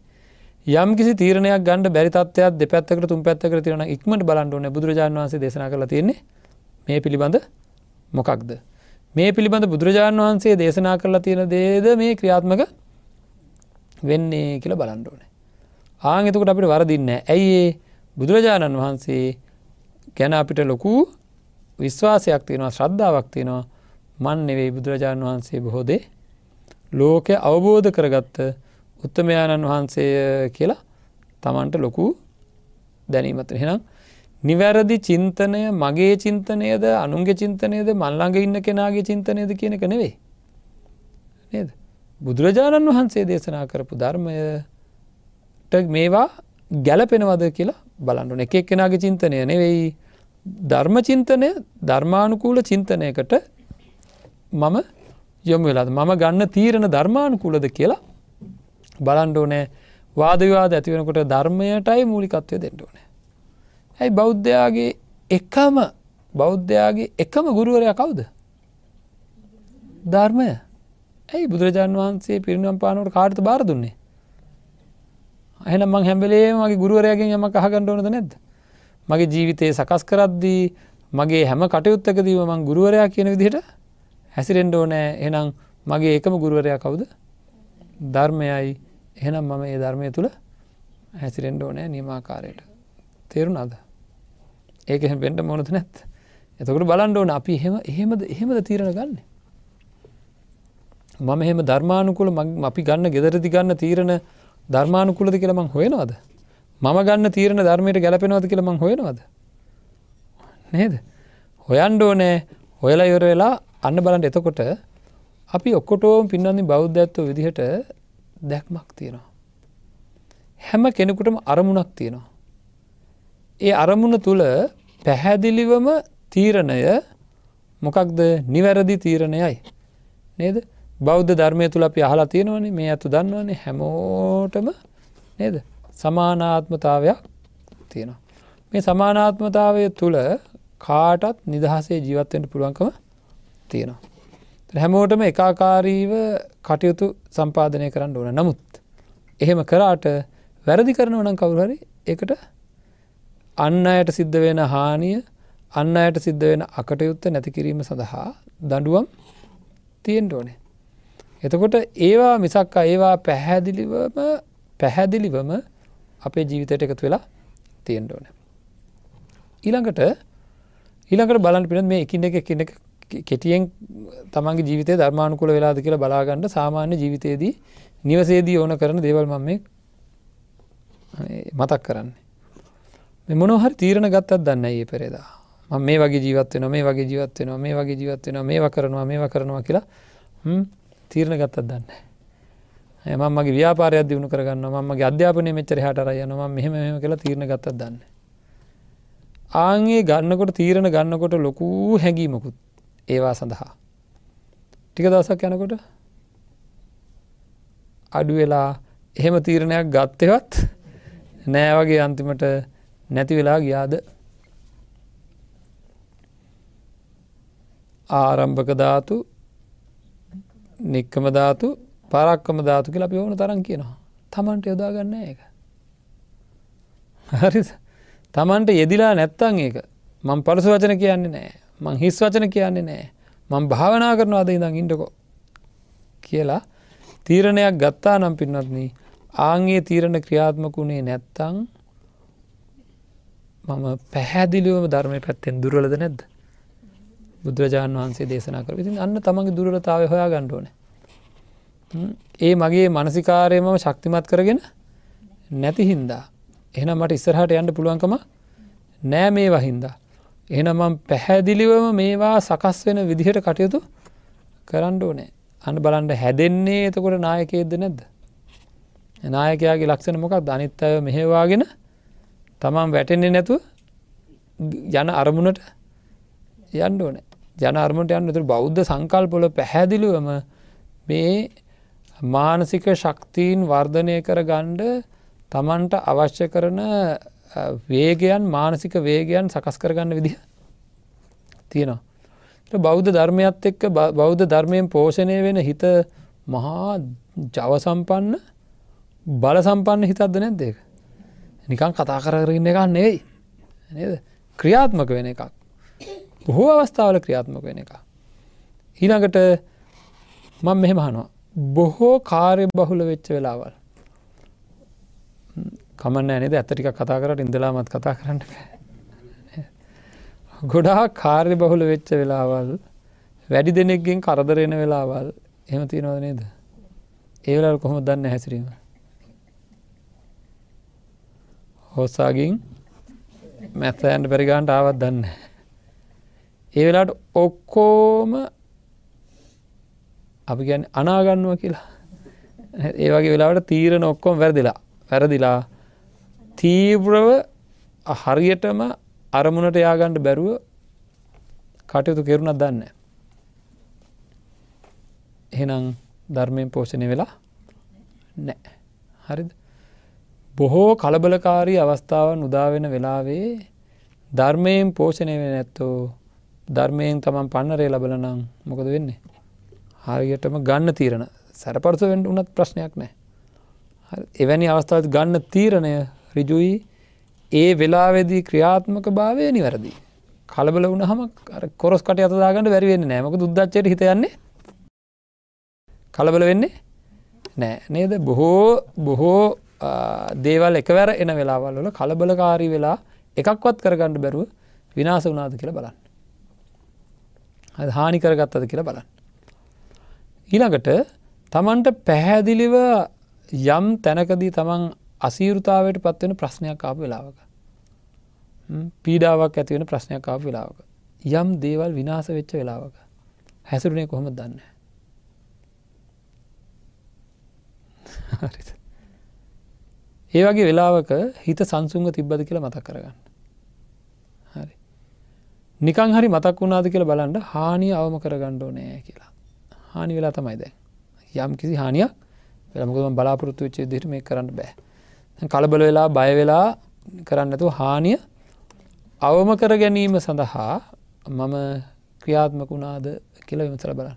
යම්කිසි තීරණයක් ගන්න බැරිතත්වයක් දෙපැත්තකට තුන් පැත්තක තිරන ඉක්මට බලන්ඩුවන බුදුරජාන් වන්සේ දේශනා කළ තියන්නේ මේ පිළිබඳ මොකක්ද. මේ පිළිබඳ බුදුරජාණන් වහන්සේ දේශනා කරලා තියෙන දේද මේ ක්‍රියාත්මක වෙන්නේ කියලා බලන්ඩෝන. ආංගතකට අපිට වරදින්න ඇයිඒ බුදුරජාණන් වහන්සේ ගැන අපිට ලොකු විශ්වාසයක් තියෙනවා ශ්‍රද්ධාවක් තියෙනවා මන් නෙවෙයි බුදුරජාණන් වහන්සේ බොහෝදේ ලෝකය අවබෝධ කරගත්ත උත්තමයාණන් වහන්සය කියලා තමන්ට ලොකු දැනීමත හෙනම් නිවැරදි චින්තනය මගේ චින්තනයද අනුන්ගේ චින්තනයද මල්ලඟ ඉන්න කෙනගේ චින්තනයද කියනක නෙවේ නේද බුදුරජාණන් වහන්සේ දේශනා කරපු ධර්මයට මේවා ගැලපෙනවද කියලා බලන්නුන එක එක්කෙනගේ චින්තනය නෙවෙයි ධර්ම චින්තනය ධර්මානුකූල චින්තනයකට මම යොමු වෙලාද මම ගන්න තීරණ ධර්මානුකූලද කියලා බලන්ඩෝනෑ වාදවිවාද ඇතිවෙනකොට ධර්මයටයි මූලිකත්වය දෙෙන්ටඕන. ඇයි බෞද්ධයාගේ එකම බෞද්ධයාගේ එකම ගුරුවරය කවුද. ධර්මය ඇයි බුදුරජාණන් වහන්සේ පිරිනම් පානුවට කාර්ත බාර දුන්නේ. ඇන මං හැම්බලේ මගේ ගුරුවරයගෙන් යම කහගණ්ඩෝනද නැද්ද. මගේ ජීවිතයේ සකස් කරද්දී මගේ හැම කටයුත්තකදීව මං ගුරුවරයා කියන විදිහට හැසිරෙන්ඩෝනෑ එනම් මගේ එකම ගුරුවරයා කවුද ධර්මයයි එහෙනම් මම ඒ ධර්මය තුළ හැසිරෙන්ඩ ඕනෑ නිමාකාරයට තේරුණ අද ඒක එහ පෙන්ට මොනතු නැත් එතකට බලන්ඩ ඕන අපි එහෙම එහෙමද එහෙමද තීරණ ගන්න මම එහෙම ධර්මානුකුල අපි ගන්න ගෙදරදි ගන්න තීරණ ධර්මානුකුලද කියලමං හොයනවාද මම ගන්න තීරණ ධර්මයට ගැලපෙනවාද කියලමං හොයනවාද නේද හොයන්ඩ ඕනෑ හොයලා යොර වෙලා අන්න බලන්ට එතකොට අපි ඔක්කොටෝම පින්නන්නේ බෞද්ධත්ව විදිහට දැක්මක් තියෙනවා. හැම කෙනෙකුටම අරමුණක් තියෙනවා. ඒ අරමුණ තුළ පැහැදිලිවම තීරණය මොකක්ද නිවැරදි තීරණයයි. නේද බෞද්ධ ධර්මය තුළ අපි අහලා තියෙනවනේ මේ ඇතු දන්නවනේ හැමෝටම නේද සමානාත්මතාවයක් තියෙනවා. මේ සමානාත්මතාවය තුළ කාටත් නිදහසේ ජීවත්වෙන්ට පුළුවන්කම තියෙනවා. හැමෝටම එකාකාරීව කටයුතු සම්පාධනය කරන්න ඕන නමුත් එහෙම කරාට වැරදි කරන වනම් කවුරහරි එකට අන්න අයට සිද්ධ වෙන හානිය අන්න අයට සිද්ධ වෙන අකටයුත්ත නැතිකිරීම සඳහා දඩුවම් තියෙන් ඕනේ. එතකොට ඒවා මිසක් ඒවා පැහැදිලිවම පැහැදිලිවම අපේ ජීවිතයට එකතු වෙලා තියෙන්ඩ ඕන. ඊළඟට ඊළඟට බලන් පින මේ එකින් එක එකන එක කෙටියෙන් තමන්ගේ ජීවිතය ධර්මානුකුල වෙලාද කියලා බලාගන්නට සාමාන්‍ය ජීවිතයේදී නිවසේදී ඕන කරන දේවල් මම මතක් කරන්නේ. මොනොහරි තීරණ ගත්තත් දන්න ඒ පෙරේදා මම මේ වගේ ජීවත්වෙන මේ වගේ ජීවත්වෙන මේ වගේ ජීවත්වෙන මේ කරනවා මේ කරනවා කියලා තීරණ ගත්තත් දන්න. මගේ ව්‍යාපාරය දියුණු කරගන්න මගේ අධ්‍යාපනය මෙච්චර හටරයනවා මෙහම මෙම කියලා තීරණ ගත්තත් දන්න. ආගේ ගන්නකොට තීරණ ගන්නකොට ලොකූ හැඟීමකුත් ඒවා සඳහා. ටික දවසක් යනකොට අඩුවෙලා එහෙම තීරණයක් ගත්තයවත් නෑවගේ අන්තිමට නැති වෙලා ගියාද ආරම්භක ධාතු නික්කම ධාතු පරක්කම ධාතු කියලා අපි ඕන තරන් කියනවා තමන්ට යොදාගන්න ඒක හරි තමන්ට යෙදිලා නැත්තං ඒක මං පරසු වචන කියන්නේ නෑ මං හිස් වචන කියන්නේ නෑ මං භාවනා කරනවාද ඉඳං ඉන්ඩකෝ කියලා තීරණයක් ගත්තා නම් පින්නත්න ආංගේ තීරණ ක්‍රියාත්මකුණේ නැත්තං මම පැහැදිලිවම ධර්මය පැත්තෙන් දුරලද නැද්ද බුදුරජාණන් වහන්සේ දේශනා කර ඉතින් අන්න තමන්ගේ දුරලතාව හොයා ගණ්ඩෝන ඒ මගේ මනසිකාරයමම ශක්තිමත් කරගෙන නැති හින්දා එහෙන මට ඉස්සරහට යන්න පුළුවන්කම නෑ මේ වහින්දා එනමම් පැහැදිලිවම මේවා සකස් වෙන විදිහට කටයුතු කරන්න ඕනේ අන්න බලන්ට හැදෙන්නේ එතකොට නායකයේද නැද්ද නායකයාගේ ලක්ෂණ මොකක් ධනිත් අය මෙහෙවාගෙන තමන් වැටෙන්නේ නැතුව යන අරමුණට යන්න ඕන ජන අරමුණට යන්න තුර බෞද්ධ සංකල්පොල පැහැදිලිවම මේ මානසික ශක්තිීන් වර්ධනය කර ගණ්ඩ තමන්ට අවශ්‍ය කරන වේගයන් මානසික වේගයන් සකස් කරගන්න විදිහ තියෙනවා. බෞද්ධ ධර්මයත් එක්ක බෞද්ධ ධර්මයෙන් පෝෂණය වෙන හිත මහා ජවසම්පන්න බල සම්පන්න හිතත්ද නැත් දෙක. නිකන් කතා කරගරන්න එකක් නෙවෙයි නද ක්‍රියාත්මක වෙන එකක්. බොහෝ අවස්ථාවල ක්‍රියාත්මක වෙන එක. ඊනඟට මං මෙහෙමහනවා. බොහෝ කාර්ය බහුල වෙච්ච වෙලාවල්. කමන්න ඇනෙද ඇත ටික කතා කරට ඉඳලාමත් කතා කරන්න ගොඩා කාර්ය බහුල වෙච්ච වෙලාවල් වැඩි දෙනෙක්ගෙන් කරදරෙන වෙලාවල් එම තියෙනවද නේද ඒවලල් කොහොම දන්න හැසිරීම හෝසාගින් මැත්තයන්ට පරිගාන්ට ආවත් දන්න ඒවෙලාට ඔක්කෝම අපි ගැන අනාගන්නුව කියලා ඒ වගේ වෙලාට තීරණ ඔක්කොම වැරදිලා වැරදිලා තීව්‍රව හරියටම අරමුණට යාගණ්ඩ බැරුව කටයුතු කෙරුණක් දන්න. එහෙනම් ධර්මයෙන් පෝෂණය වෙලා නෑ හරිද බොහෝ කලබලකාරී අවස්ථාවන් උදාවෙන වෙලාවේ ධර්මයෙන් පෝෂණය වෙන ඇත්තෝ ධර්මයෙන් තමන් පන්නරේ ලබලනම් මොකද වෙන්නේ හරියටම ගන්න තීරණ සැරපරස වෙන්ට උනත් ප්‍රශ්නයක් නෑ එවැනි අවස්ථාවත් ගන්න තීරණය රිජුයි ඒ වෙලාවෙදී ක්‍රියාත්මක භාවය නිවැරදි. කලබල වුණ හම කොරස් කට අතදාගන්න වැරිවෙන්න නෑමක දුද්දච්චයට හිතයන්නේ කලබල වෙන්නේ නෑ නේද බොහෝ බොහෝ දේවල් එකවැර එන වෙලාවල් වල කලබලකාරී වෙලා එකක්වත් කරගන්න බැරුව විනාස වනාද කියලා බලන්න. හානි කරගත් අද කියලා බලන්න. ඊළඟට තමන්ට පැහැදිලිව යම් තැනකදී තමන් අසීරුතාවයට පත්වෙන ප්‍රශ්නයක් ආප වෙලාවක. පීඩාවක් ඇතිවෙන ප්‍රශ්නයක් ආප වෙලාවක. යම් දේවල් විනාස වෙච්ච වෙලාවක හැසරුණේ කොහොම දන්න. ඒ වගේ වෙලාවක හිත සංසුන්ග තිබ්බද කියලා මතක් කරගන්න. හරි. නිකං හරි මතක් වුණාද කියලා බලන්ට හානිය අවම කරගණ්ඩෝ නෑ කියලා. හානි වෙලා තමයි දැන්. යම් කිසි හානියක් වෙළමකම බලාපොරොත්තු වෙච්චේ දෙට මේ කරන්න බෑ. කලබල වෙලා බයවෙලා කරන්නතු හානිය අවම කර ගැනීම සඳහා මම ක්‍රියාත්මක වුණාද කියල විමසල බලන්න.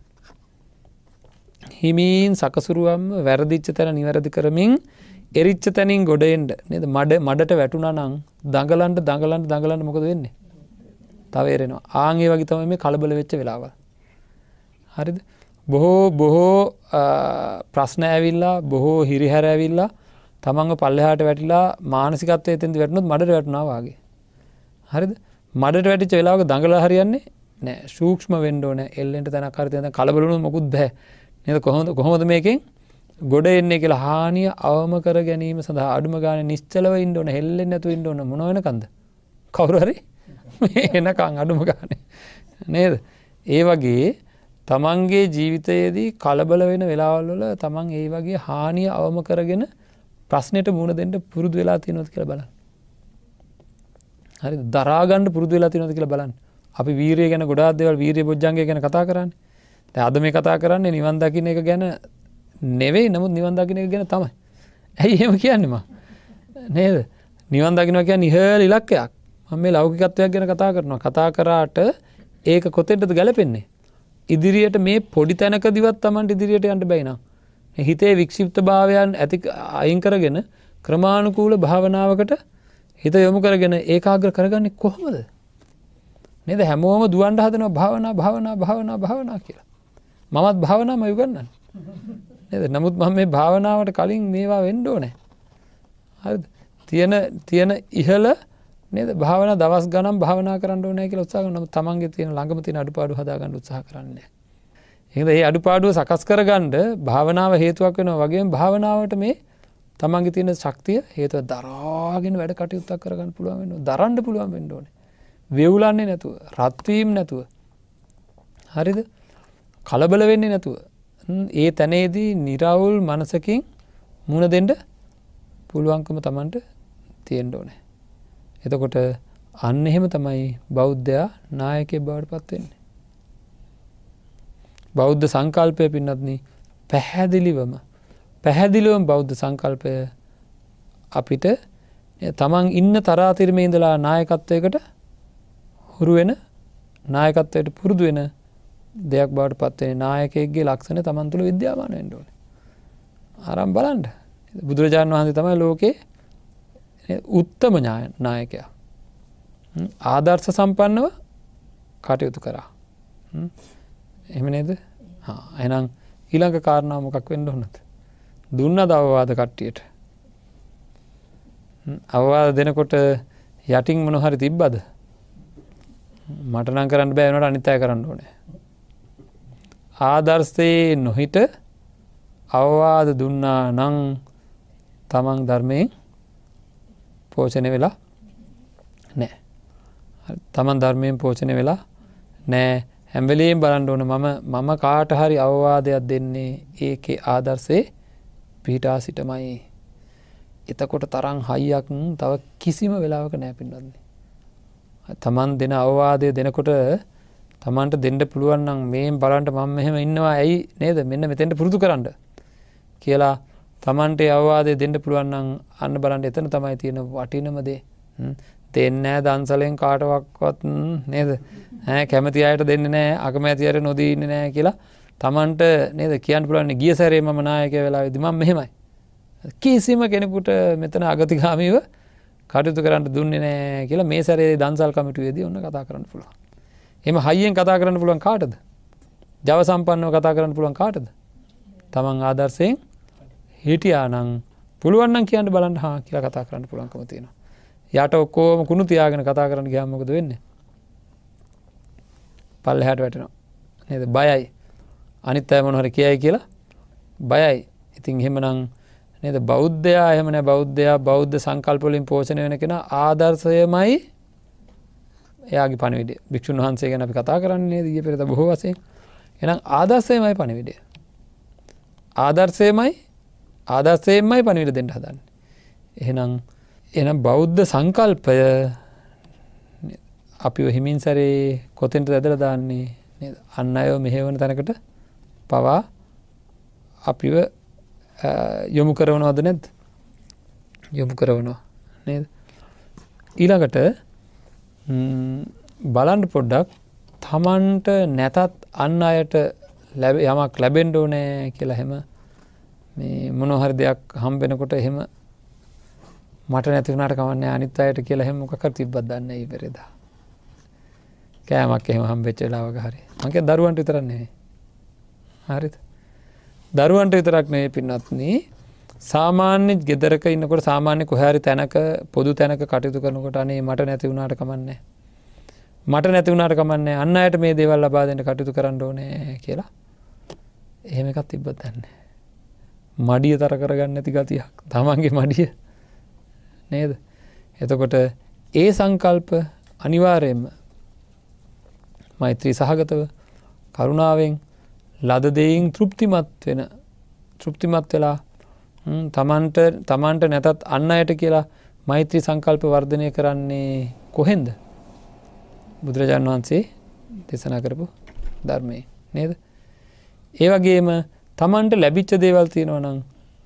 හිමීන් සකසුරුවම් වැරදිච්ච තැන නිවැරදි කරමින් එරිච්ච තැනින් ගොඩෙන්ට නද මඩ මඩට වැටුණ නං දඟලන්ට දඟලන්ට දඟලන්න මොකද වෙන්නේ තවේරෙනවා ආගේ වගේ තම මේ කලබල වෙච්ච වෙලාව හරිද බොහෝ බොහෝ ප්‍රශ්න ඇවිල්ලා බොහෝ හිරිහැර ඇවිල්ලා තමන්ග පල්ලෙහාට වැටිලා මානසිකත්වය තැති වැටනුත් මඩට වැටනවාගේ. හරිද මඩට වැටිච වෙලාවක දඟල හරියන්නේ නෑ සූක්ෂම වෙන්ඩෝන එල්ලෙන්ට තැනකරතයන කලබලුණු මොකුත් බෑ නද කොහොඳ කොහොමද මේකින් ගොඩ එන්නේ කියලා හානිය අවම කර ගැනීම සඳහ අඩුම ගාන නිශ්චලව ඉන්ඩෝන හෙල්ලෙන් ඇතු ඉන්ඩෝන මොනවන කන්ද කවුරහරි එනකං අඩුම ගාන නේද ඒ වගේ තමන්ගේ ජීවිතයේදී කලබල වෙන වෙලාවල්ල තමන් ඒ වගේ හානිය අවම කරගෙන ප්‍රශ්නයට මුණ දෙන්න පුරුදු වෙලා තියෙනොත් කියල බලන්න. හරි දරාගන්න පුරුදු වෙලා තිනොද කියල බලන්න අපි වීරය ගැන ගොඩාදවල් වීරය බොජ්ජන්ගේ ගැන කතා කරන්න අද මේ කතා කරන්නේ නිවන්දකින එක ගැන නෙවෙයි නමුත් නිවන්දකින එක ගැන තමයි ඇයි එහෙම කියන්නම නේද නිවන්දකිනවා කිය නිහල් ඉලක්කයක් මම මේ ලෞකිකත්වයක් ගැන කතා කරනවා කතා කරාට ඒක කොතෙටද ගැලපෙන්නේ ඉදිරියට මේ පොඩි තැනක දිවත් තමන්ට ඉදිරියට යන්ට බැයිනම් හිතේ වික්ෂිප්ත භාවයන් ඇති අයින් කරගෙන ක්‍රමාණුකූල භාවනාවකට හිත යොමු කරගෙන ඒකාග්‍ර කරගන්නේ කොහොමද නද හැමෝම දුවන්ට හදන භාවනා භාවනා භාවනා භාවනා කියලා මමත් භාවනාම යුගන්න නද නමුත් මම මේ භාවනාවට කලින් මේවා වෙන්ඩෝ නෑ හරි තියෙන තියෙන ඉහල නද භාවන දවස් ගනම් භාවනා කරන්න නෑ කියලා උත්සාහ නම තමන්ගේ තියෙන ළඟම තින අඩුපාඩු හදාගන්න උත්සාහ කරන්නේ එද ඒ අඩුපාඩුව සකස් කරගණ්ඩ භාවනාව හේතුවක් වෙන වගේ භාවනාවට මේ තමන්ගේ තියෙන ශක්තිය හේතුව දරාගෙන වැඩ කටයුත්තක් කරගන්න පුළුවන් දරන්ඩ පුළුවන් වෙන්ඩෝන වෙවුලන්නේ නැතුව රත්වීම් නැතුව හරිද කලබල වෙන්නේ නැතුව ඒ තැනේදී නිරවුල් මනසකින් මුණ දෙෙන්ඩ පුළුවන්කම තමන්ට තියෙන්ඩ ඕනෑ එතකොට අන්න එහෙම තමයි බෞද්ධයා නායකය බවට පත්වෙන්නේ බෞද්ධ සංකල්පය පින්නත්න පැහැදිලිවම පැහැදිලිවම බෞද්ධ සංකල්පය අපිට තමන් ඉන්න තරාතිරම ඉඳලා නායකත්වයකට හුරුවෙන නායකත්වයට පුරුදු වෙන දෙයක් බවට පත්වේ නායකෙක්ගේ ලක්ෂණ තමන්තුළ විද්‍යාමාන ෙන්ඩෝන ආරම් බලන්ඩ බුදුරජාණන් වහන්සේ තමයි ලෝකේ උත්තම නායකයා ආදර්ශ සම්පන්නව කටයුතු කරා එම නේද ඇනම් ඊළඟ කාරණාව මොකක් වෙන්න හොනද දුන්න ද අවවාද කට්ටියට අවවාද දෙනකොට යටින් මොනොහරි තිබ්බද මටනං කරන්න බෑනට අනිතය කරන්න ඕනෑ ආදර්ස්තයේ නොහිට අවවාද දුන්නා නං තමන් ධර්මයෙන් පෝෂණය වෙලා නෑ තමන් ධර්මයෙන් පෝෂණය වෙලා නෑ හැම්වලේම් බලන්ඩ ඕන මම මම කාට හරි අවවාදයක් දෙන්නේ ඒකේ ආදර්සේ පිහිටා සිටමයි. එතකොට තරං හයියක් තව කිසිම වෙලාවක නෑපින්වන්නේ. තමන් දෙන අවවාදය දෙනකොට තමන්ට දෙන්න පුළුවන්නම් මේ බලන්ට මං මෙහෙම ඉන්නවා ඇයි නේද මෙන්න මෙතෙන්ට පුරුදු කරන්න කියලා තමන්ට අවවාදය දෙන්න පුළුවන්නම් අන්න බලන්ට එතන තමයි තියෙන වටිනමදේ දෙන්නෑ දන්සලෙන් කාටවක්වත් නේද කැමති අයට දෙන්න නෑ අකමැතියට නොදීන්න නෑ කියලා තමන්ට නේද කියන් පුලන්න ගිය සැරේ ම නායක වෙලා විදිමම් මෙහෙමයි. කිසිම කෙනෙකුට මෙතන අගතිකාමීව කටයුතු කරන්න දුන්නේ නෑ කියලා මේ සැරේ දන්සල් කමිටුවේදී ඔන්න කතා කරන්න පුළුවන්. එම හයිියෙන් කතා කරන්න පුළුවන් කාටද. ජව සම්පන්නව කතා කරන්න පුළුවන් කාටද. තමන් ආදර්ශයෙන් හිටියානං පුළුවන්න කියන්න බලන්න හා කියලා කතා කරන්න පුළන්කම තියෙනවා. යට ඔක්කෝම කුණු තියාගෙන කතා කරන ගහමකද වෙන්න පල්ල හැට වැටනවා නද බයයි අනිත් අය මොනහර කියයි කියලා බයයි ඉතින් හෙමනං නද බෞද්ධයා එහමන බෞද්ධයා බෞද්ධ සංකල්පලින් පෝෂණය වෙන කෙන ආදර්ශයමයි එයාගේ පණවිඩ භික්ෂන් වහන්සේ ගැන අපි කතා කරන්නේ දිය පෙරත බොහෝ වසෙන් එනම් ආදර්ශයමයි පණවිඩය ආදර්ශයමයි ආදර්ශයමයි පණවිට දෙට හදන්න එහෙනම් එනම් බෞද්ධ සංකල්පය අපි ඔහිමින් සැරේ කොතෙන්ට ඇදර දාන්නේ අන්න අයෝ මෙහෙවන තැනකට පවා අපිව යොමු කරවනවද නැත් යොමු කරවනවා නේද ඊළඟට බලන්ඩ පොඩ්ඩක් තමන්ට නැතත් අන්න අයට යමක් ලැබෙන්ඩෝ නෑ කියලා හෙම මේ මොනොහරි දෙයක් හම්බෙනකොට එහෙම මට නැතිවුණට කවන්න අනිත් අයට කියලා හෙම මොකර තිබ්බත් දන්න ඒ පෙරෙදා කෑමක් එහෙම හම් වෙච්චලාවක හරි මගේ දරුවන්ට විතරන්නේ හරිත දරුවන්ට විතරක් නේ පින්නත්න සාමාන්‍ය ගෙදරක ඉන්නකොට සාමාන්‍ය කොහැරි තැනක පොදු තැනක කටයුතු කරනකොට අනේ මට නැතිවුණට කමන්නේ මට නැතිවුණට කමන්නේ අන්න අයට මේ දේවල් ලබාදෙන්ට කටයුතු කරන්න ඕනෑ කියලා එහෙම එකත් තිබ්බත් දන්නේ මඩිය තර කරගන්න ඇති ගතියක් තමන්ගේ මඩිය නේද. එතකොට ඒ සංකල්ප අනිවාරයෙන්ම මෛත්‍රී සහගතව කරුණාවෙන් ලද දෙයින් තෘප්තිමත් වෙන තෘප්තිමත් වෙලා තමන්ට තමන්ට නැතත් අන්න අයට කියලා මෛත්‍රී සංකල්ප වර්ධනය කරන්නේ කොහෙන්ද. බුදුරජාණන් වහන්සේ දෙසනා කරපු ධර්මය නේද. ඒවගේම තමන්ට ලැබිච්ච දේවල් තියෙනවනම්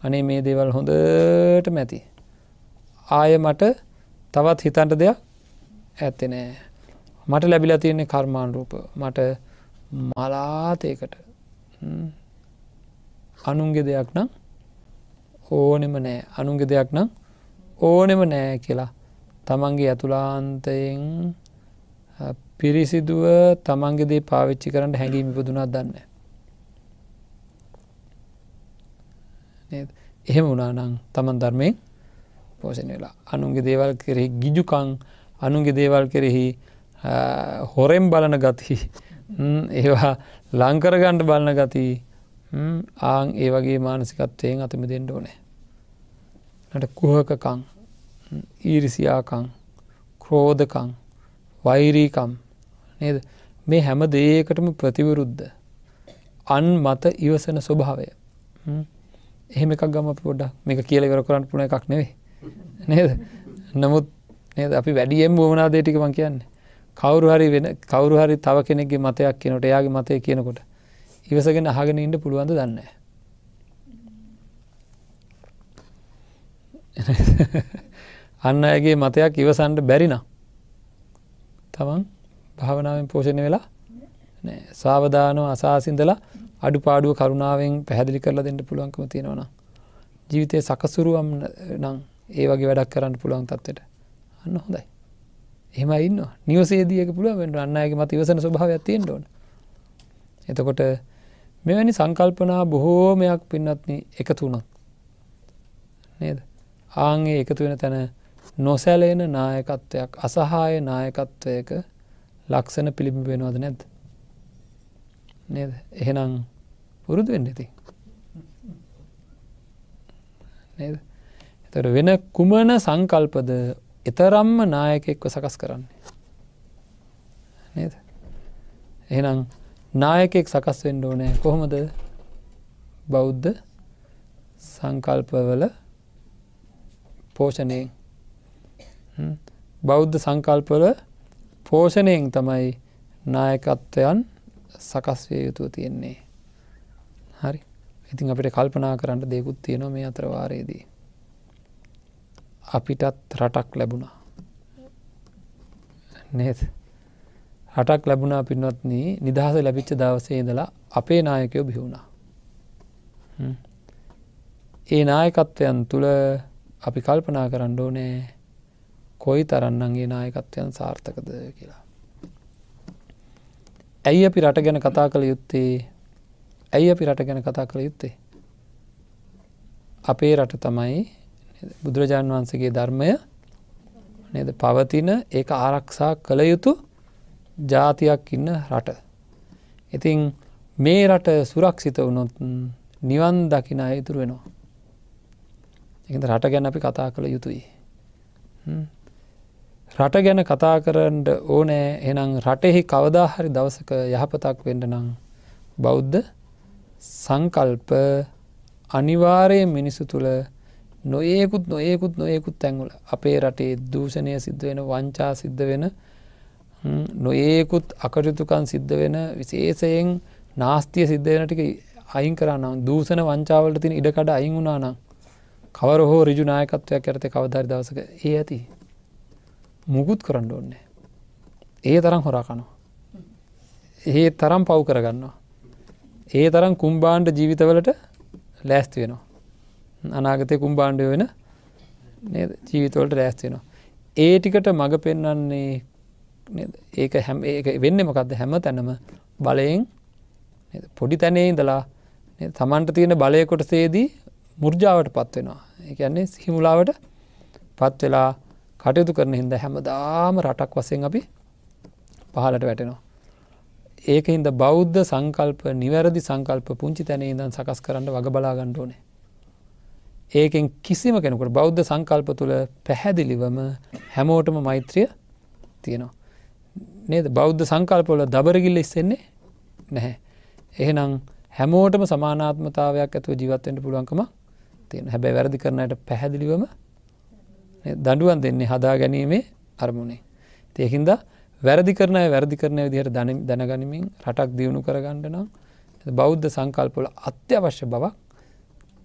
අනේ මේ දේවල් හොඳට මැති ආය මට තවත් හිතන්ට දෙයක් ඇත්තනෑ මට ලැබිලා තියන්නේ කර්මාන් රූප මට මලාතයකට අනුන්ගේ දෙයක් නම් ඕනෙම නෑ අනුන්ගේ දෙයක් නම් ඕනෙම නෑ කියලා තමන්ගේ ඇතුලාන්තයෙන් පිරිසිදුව තමන්ගේදේ පාවිච්චි කරන්න හැඟීම පුදුනා දන්න එහෙම වනානං තමන් ධර්මයෙන් පෝෂණ වෙලා අනුන්ගේ දේවල් කෙරෙහි ගිජුකං අනුන්ගේ දේවල් කෙරෙහි හොරෙම් බලන ගති ඒවා ලංකරගණ්ඩ බලන ගති ආං ඒ වගේ මානසිකත්වයෙන් අතම දෙෙන්ඩ ඕනෑ. නට කුහකකං ඊරිසියාකං ක්‍රෝධකං වෛරීකම් නේද මේ හැම දේකටම ප්‍රතිවරුද්ධ අන් මත ඉවසන ස්වභාවය එහෙම එකක් ගම පොඩ්ඩ මේක කියලවර කරන්න පුන එකක් නෙවෙේ නේද නමුත් නේද අපි වැඩියෙන් වුවමනාදේ ටික මං කියන්නේ කවුරු හරි වෙන කවුරු හරි තව කෙනෙක්ගේ මතයක් කියනට එයාගේ මතය කියනකොට ඉවසගෙන අහගෙන ඉන්න පුළුවන්ද දන්න අන්න ඇගේ මතයක් ඉවසන්ට බැරිනම් තමන් භාවනාවෙන් පෝෂණය වෙලා සාවධානෝ අසාසින්දලා අඩු පාඩුව කරුණාවෙන් පැහැදිලි කරලා දෙන්න පුළුවන්කම තියෙනවනම් ජීවිතය සකසුරුවම් නම් ඒ වගේ වැඩක් කරන්න පුළුවන් තත්වට අන්න හොඳයි එහම ඉන්න නිවසේදියක පුළුවෙන්ට අන්නගේ මත ඉවසන ස්භාවයක්තියෙන් ඕන එතකොට මෙවැනි සංකල්පනා බොහෝමයක් පින්නත්න එකතුනක් නේද ආංගේ එකතු වෙන තැන නොසැලේන නායකත්වයක් අසහාය නායකත්වයක ලක්ෂණ පිළිබි වෙනවාද නැත් නේද එහෙනම් පුරුදු වෙන්න ඉති නේද තර වෙන කුමන සංකල්පද එතරම්ම නායකෙක්ව සකස් කරන්නේ. නේද. එහෙනම් නායකෙක් සකස් වෙන්ඩ ඕනෑ කොහොමද බෞද්ධ සංකල්පවල පෝෂණයෙන් බෞද්ධ සංකල්පල පෝෂණයෙන් තමයි නායකත්වයන් සකස්වය යුතුව තියෙන්නේ. හරි ඉතින් අපිට කල්පනා කරන්න දෙකුත් තියෙනවා මේ අත්‍රවාරයේදී. අපිටත් රටක් ලැබුණා නේද හටක් ලැබුණා පින්වත්න නිදහස ලැබිච්ච දවසේ දලා අපේ නායකයෝ බිහුණා ඒ නායකත්වයන් තුළ අපි කල්පනා කරන්න ඕනේ කොයි තරන්නන්ගේ නායකත්වයන් සාර්ථකද කියලා ඇයි අපි රට ගැන කතා කළ යුත්තේ ඇයි අපි රට ගැන කතා කළ යුත්තේ අපේ රට තමයි බුදුරජාණන් වහන්සේගේ ධර්මය නේද පවතින ඒක ආරක්ෂා කළ යුතු ජාතියක් ඉන්න රට. ඉතිං මේ රට සුරක්ෂිත වුණොත් නිවන් දකින අයතුරු වෙනවා. එකද රට ගැන අපි කතා කළ යුතුයි. රට ගැන කතා කරන්න ඕනෑ එනම් රටෙහි කවදාහරි දවසක යහපතක් වෙන්ඩ නම් බෞද්ධ සංකල්ප අනිවාරය මිනිසු තුළ නොඒකුත් නොඒකුත් නොඒකුත් තැන්වල අපේ රටේ දූෂණය සිද්ධ වෙන වංචා සිද්ධ වෙන නොඒකුත් අකටයුතුකන් සිද්ධ වෙන විශේෂයෙන් නාස්තිය සිද්ධ වෙන ටික අයින් කරන්නම් දූසන වංචාවලට තින ඉඩකඩ අයින් වුණනම් කවර හෝ රිජු නායකත්වයක් ඇරත කවධරි දවසක ඒ ඇති මුකුත් කරන්න ඕන්නේ ඒ තරම් හොරාකනවා ඒ තරම් පව් කරගන්නවා ඒ තරම් කුම්බාන්්ඩ ජීවිතවලට ලෑස්ති වෙනවා අනාගතය කුම්බාණ්ඩය වෙන ජීවිතවලට රෑස්තිනවා. ඒ ටිකට මඟ පෙන්නන්නේ ඒක හැම ඒ වෙන්න මොකක්ද හැම තැනම බලයෙන් පොඩි තැනේ ඉඳලා තමන්ට තියෙන බලයකොට සේදී මුර්ජාවට පත්වෙනවා. එකන්නේ සිහිමුලාවට පත්වෙලා කටයුතු කරන හිද හැමදාම රටක් වසෙන් අපි පහලට වැටෙනවා. ඒක හින්ද බෞද්ධ සංකල්ප නිවැරදි සංකල්ප පුංචි තැනේ ඉදන් සකස් කරන්න වග බලාගණ්ඩෝනේ. ඒකෙන් කිසිම කෙනකට බෞද්ධ සංකල්ප තුළ පැහැදිලිවම හැමෝටම මෛත්‍රිය තියෙනවා. නේද බෞද්ධ සංකල්පවල දබරගිල්ල ඉස්සෙන්නේ නැහැ. එහෙනම් හැමෝටම සමානාත්මතාවයක් ඇතුව ජීවත්වෙන්ට පුළුවන්කම තියෙන හැබැ වැරදි කරනයට පැහැදිලිවම දඩුවන් දෙන්නේ හදා ගැනීමේ අරමුණේ. ඒහින්ද වැරදි කරන වැරදි කරන විදිහට දැනගනිමින් රටක් දියුණු කරගණඩනම් බෞද්ධ සංකල්පොල අත්‍යවශ්‍ය බවක්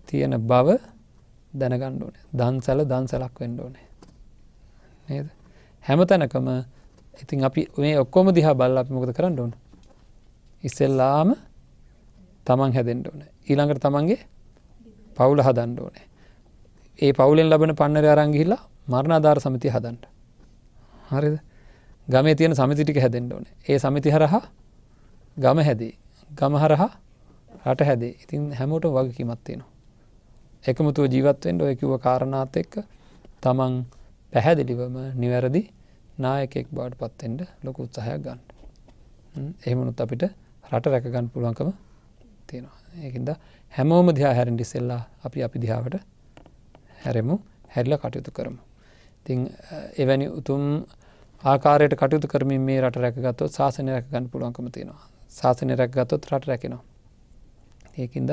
තියෙන බව දැනගන්න ඕන දන්සැල දන්සලක් වෙන්න ඕනේ නේද හැම තැනකම ඉතින් අපි මේ ඔක්කොම දිහා බල්ල අපි මොකද කරන්න ඕන ඉස්සෙල්ලාම තමන් හැදෙන්ට ඕන ඊළඟට තමන්ගේ පවුල හදන්න ඕනේ ඒ පවුලෙන් ලබන පන්නර අරංගිහිල්ලා මරණ ආධාර සමති හදන්ට හරිද ගමේ තියෙන සමිතිටික හැදෙන්ට ඕන ඒ සමිති හරහා ගම හැදේ ගම හරහා රට හැදේ ඉතින් හැමෝට වගකීමත්තියෙනවා එකමුතුව ජීවත්වෙන්ට ඔය කිව කාරණාත් එක්ක තමන් පැහැදිලිවම නිවැරදි නායකෙක් බාඩ් පත්තෙන්ට ලොක උත්සාහයක් ගන්න එහෙමනුත් අපිට රට රැකගන්න පුළුවන්කම තියෙනවා ඒකින්ද හැමෝම දිහා හැරෙන්ඩි සෙල්ලා අපි අපි දිහාාවට හැරෙමු හැල්ල කටයුතු කරමු තිං එවැනි උතුම් ආකාරයට කටයුතු කරමින් මේ රට රැකගත්තොත් ශාසනය රැකගන්න පුළුවන්කම තියෙනවා ශාසනය රැකගත්තොත් රට රැකෙනවා ඒකින්ද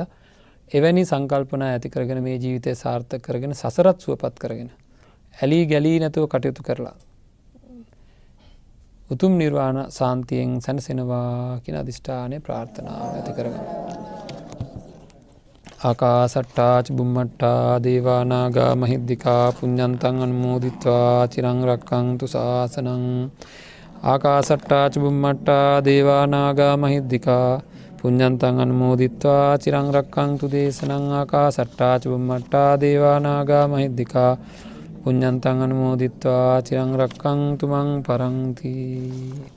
එවැනි සංකල්පනා ඇතිකරගෙන මේ ජීවිතය සාර්ථ කරගෙන සසරත් සුවපත් කරගෙන. ඇලී ගැලී නැතුව කටයුතු කරලා. උතුම් නිර්වාණ සාන්තියෙන් සැනසෙනවා කියෙන අධිෂ්ඨානය ප්‍රාර්ථනාව ඇති කරගන්න. ආකාසට්ටාච බුම්මට්ටා දේවානාගා මහිද්දිකා පුඤ්ඥන්තන් අන්මෝදිත්වා චිරංරක්කංතු ශාසනං ආකාසට්ටාච බුම්මට්ටා දේවානාගා මහිද්දිකා පුഞ්ඥන්තන් අනුමෝදිත්වා චිරංරක්කංතු දේශනං ආකා සට්ටාචබම්මට්ටා දේවානාගා මහිද්දිකා පුഞ්ඥන්තන් අනුමෝදිත්වා චිරංරක්කං තුමන් පරංතිී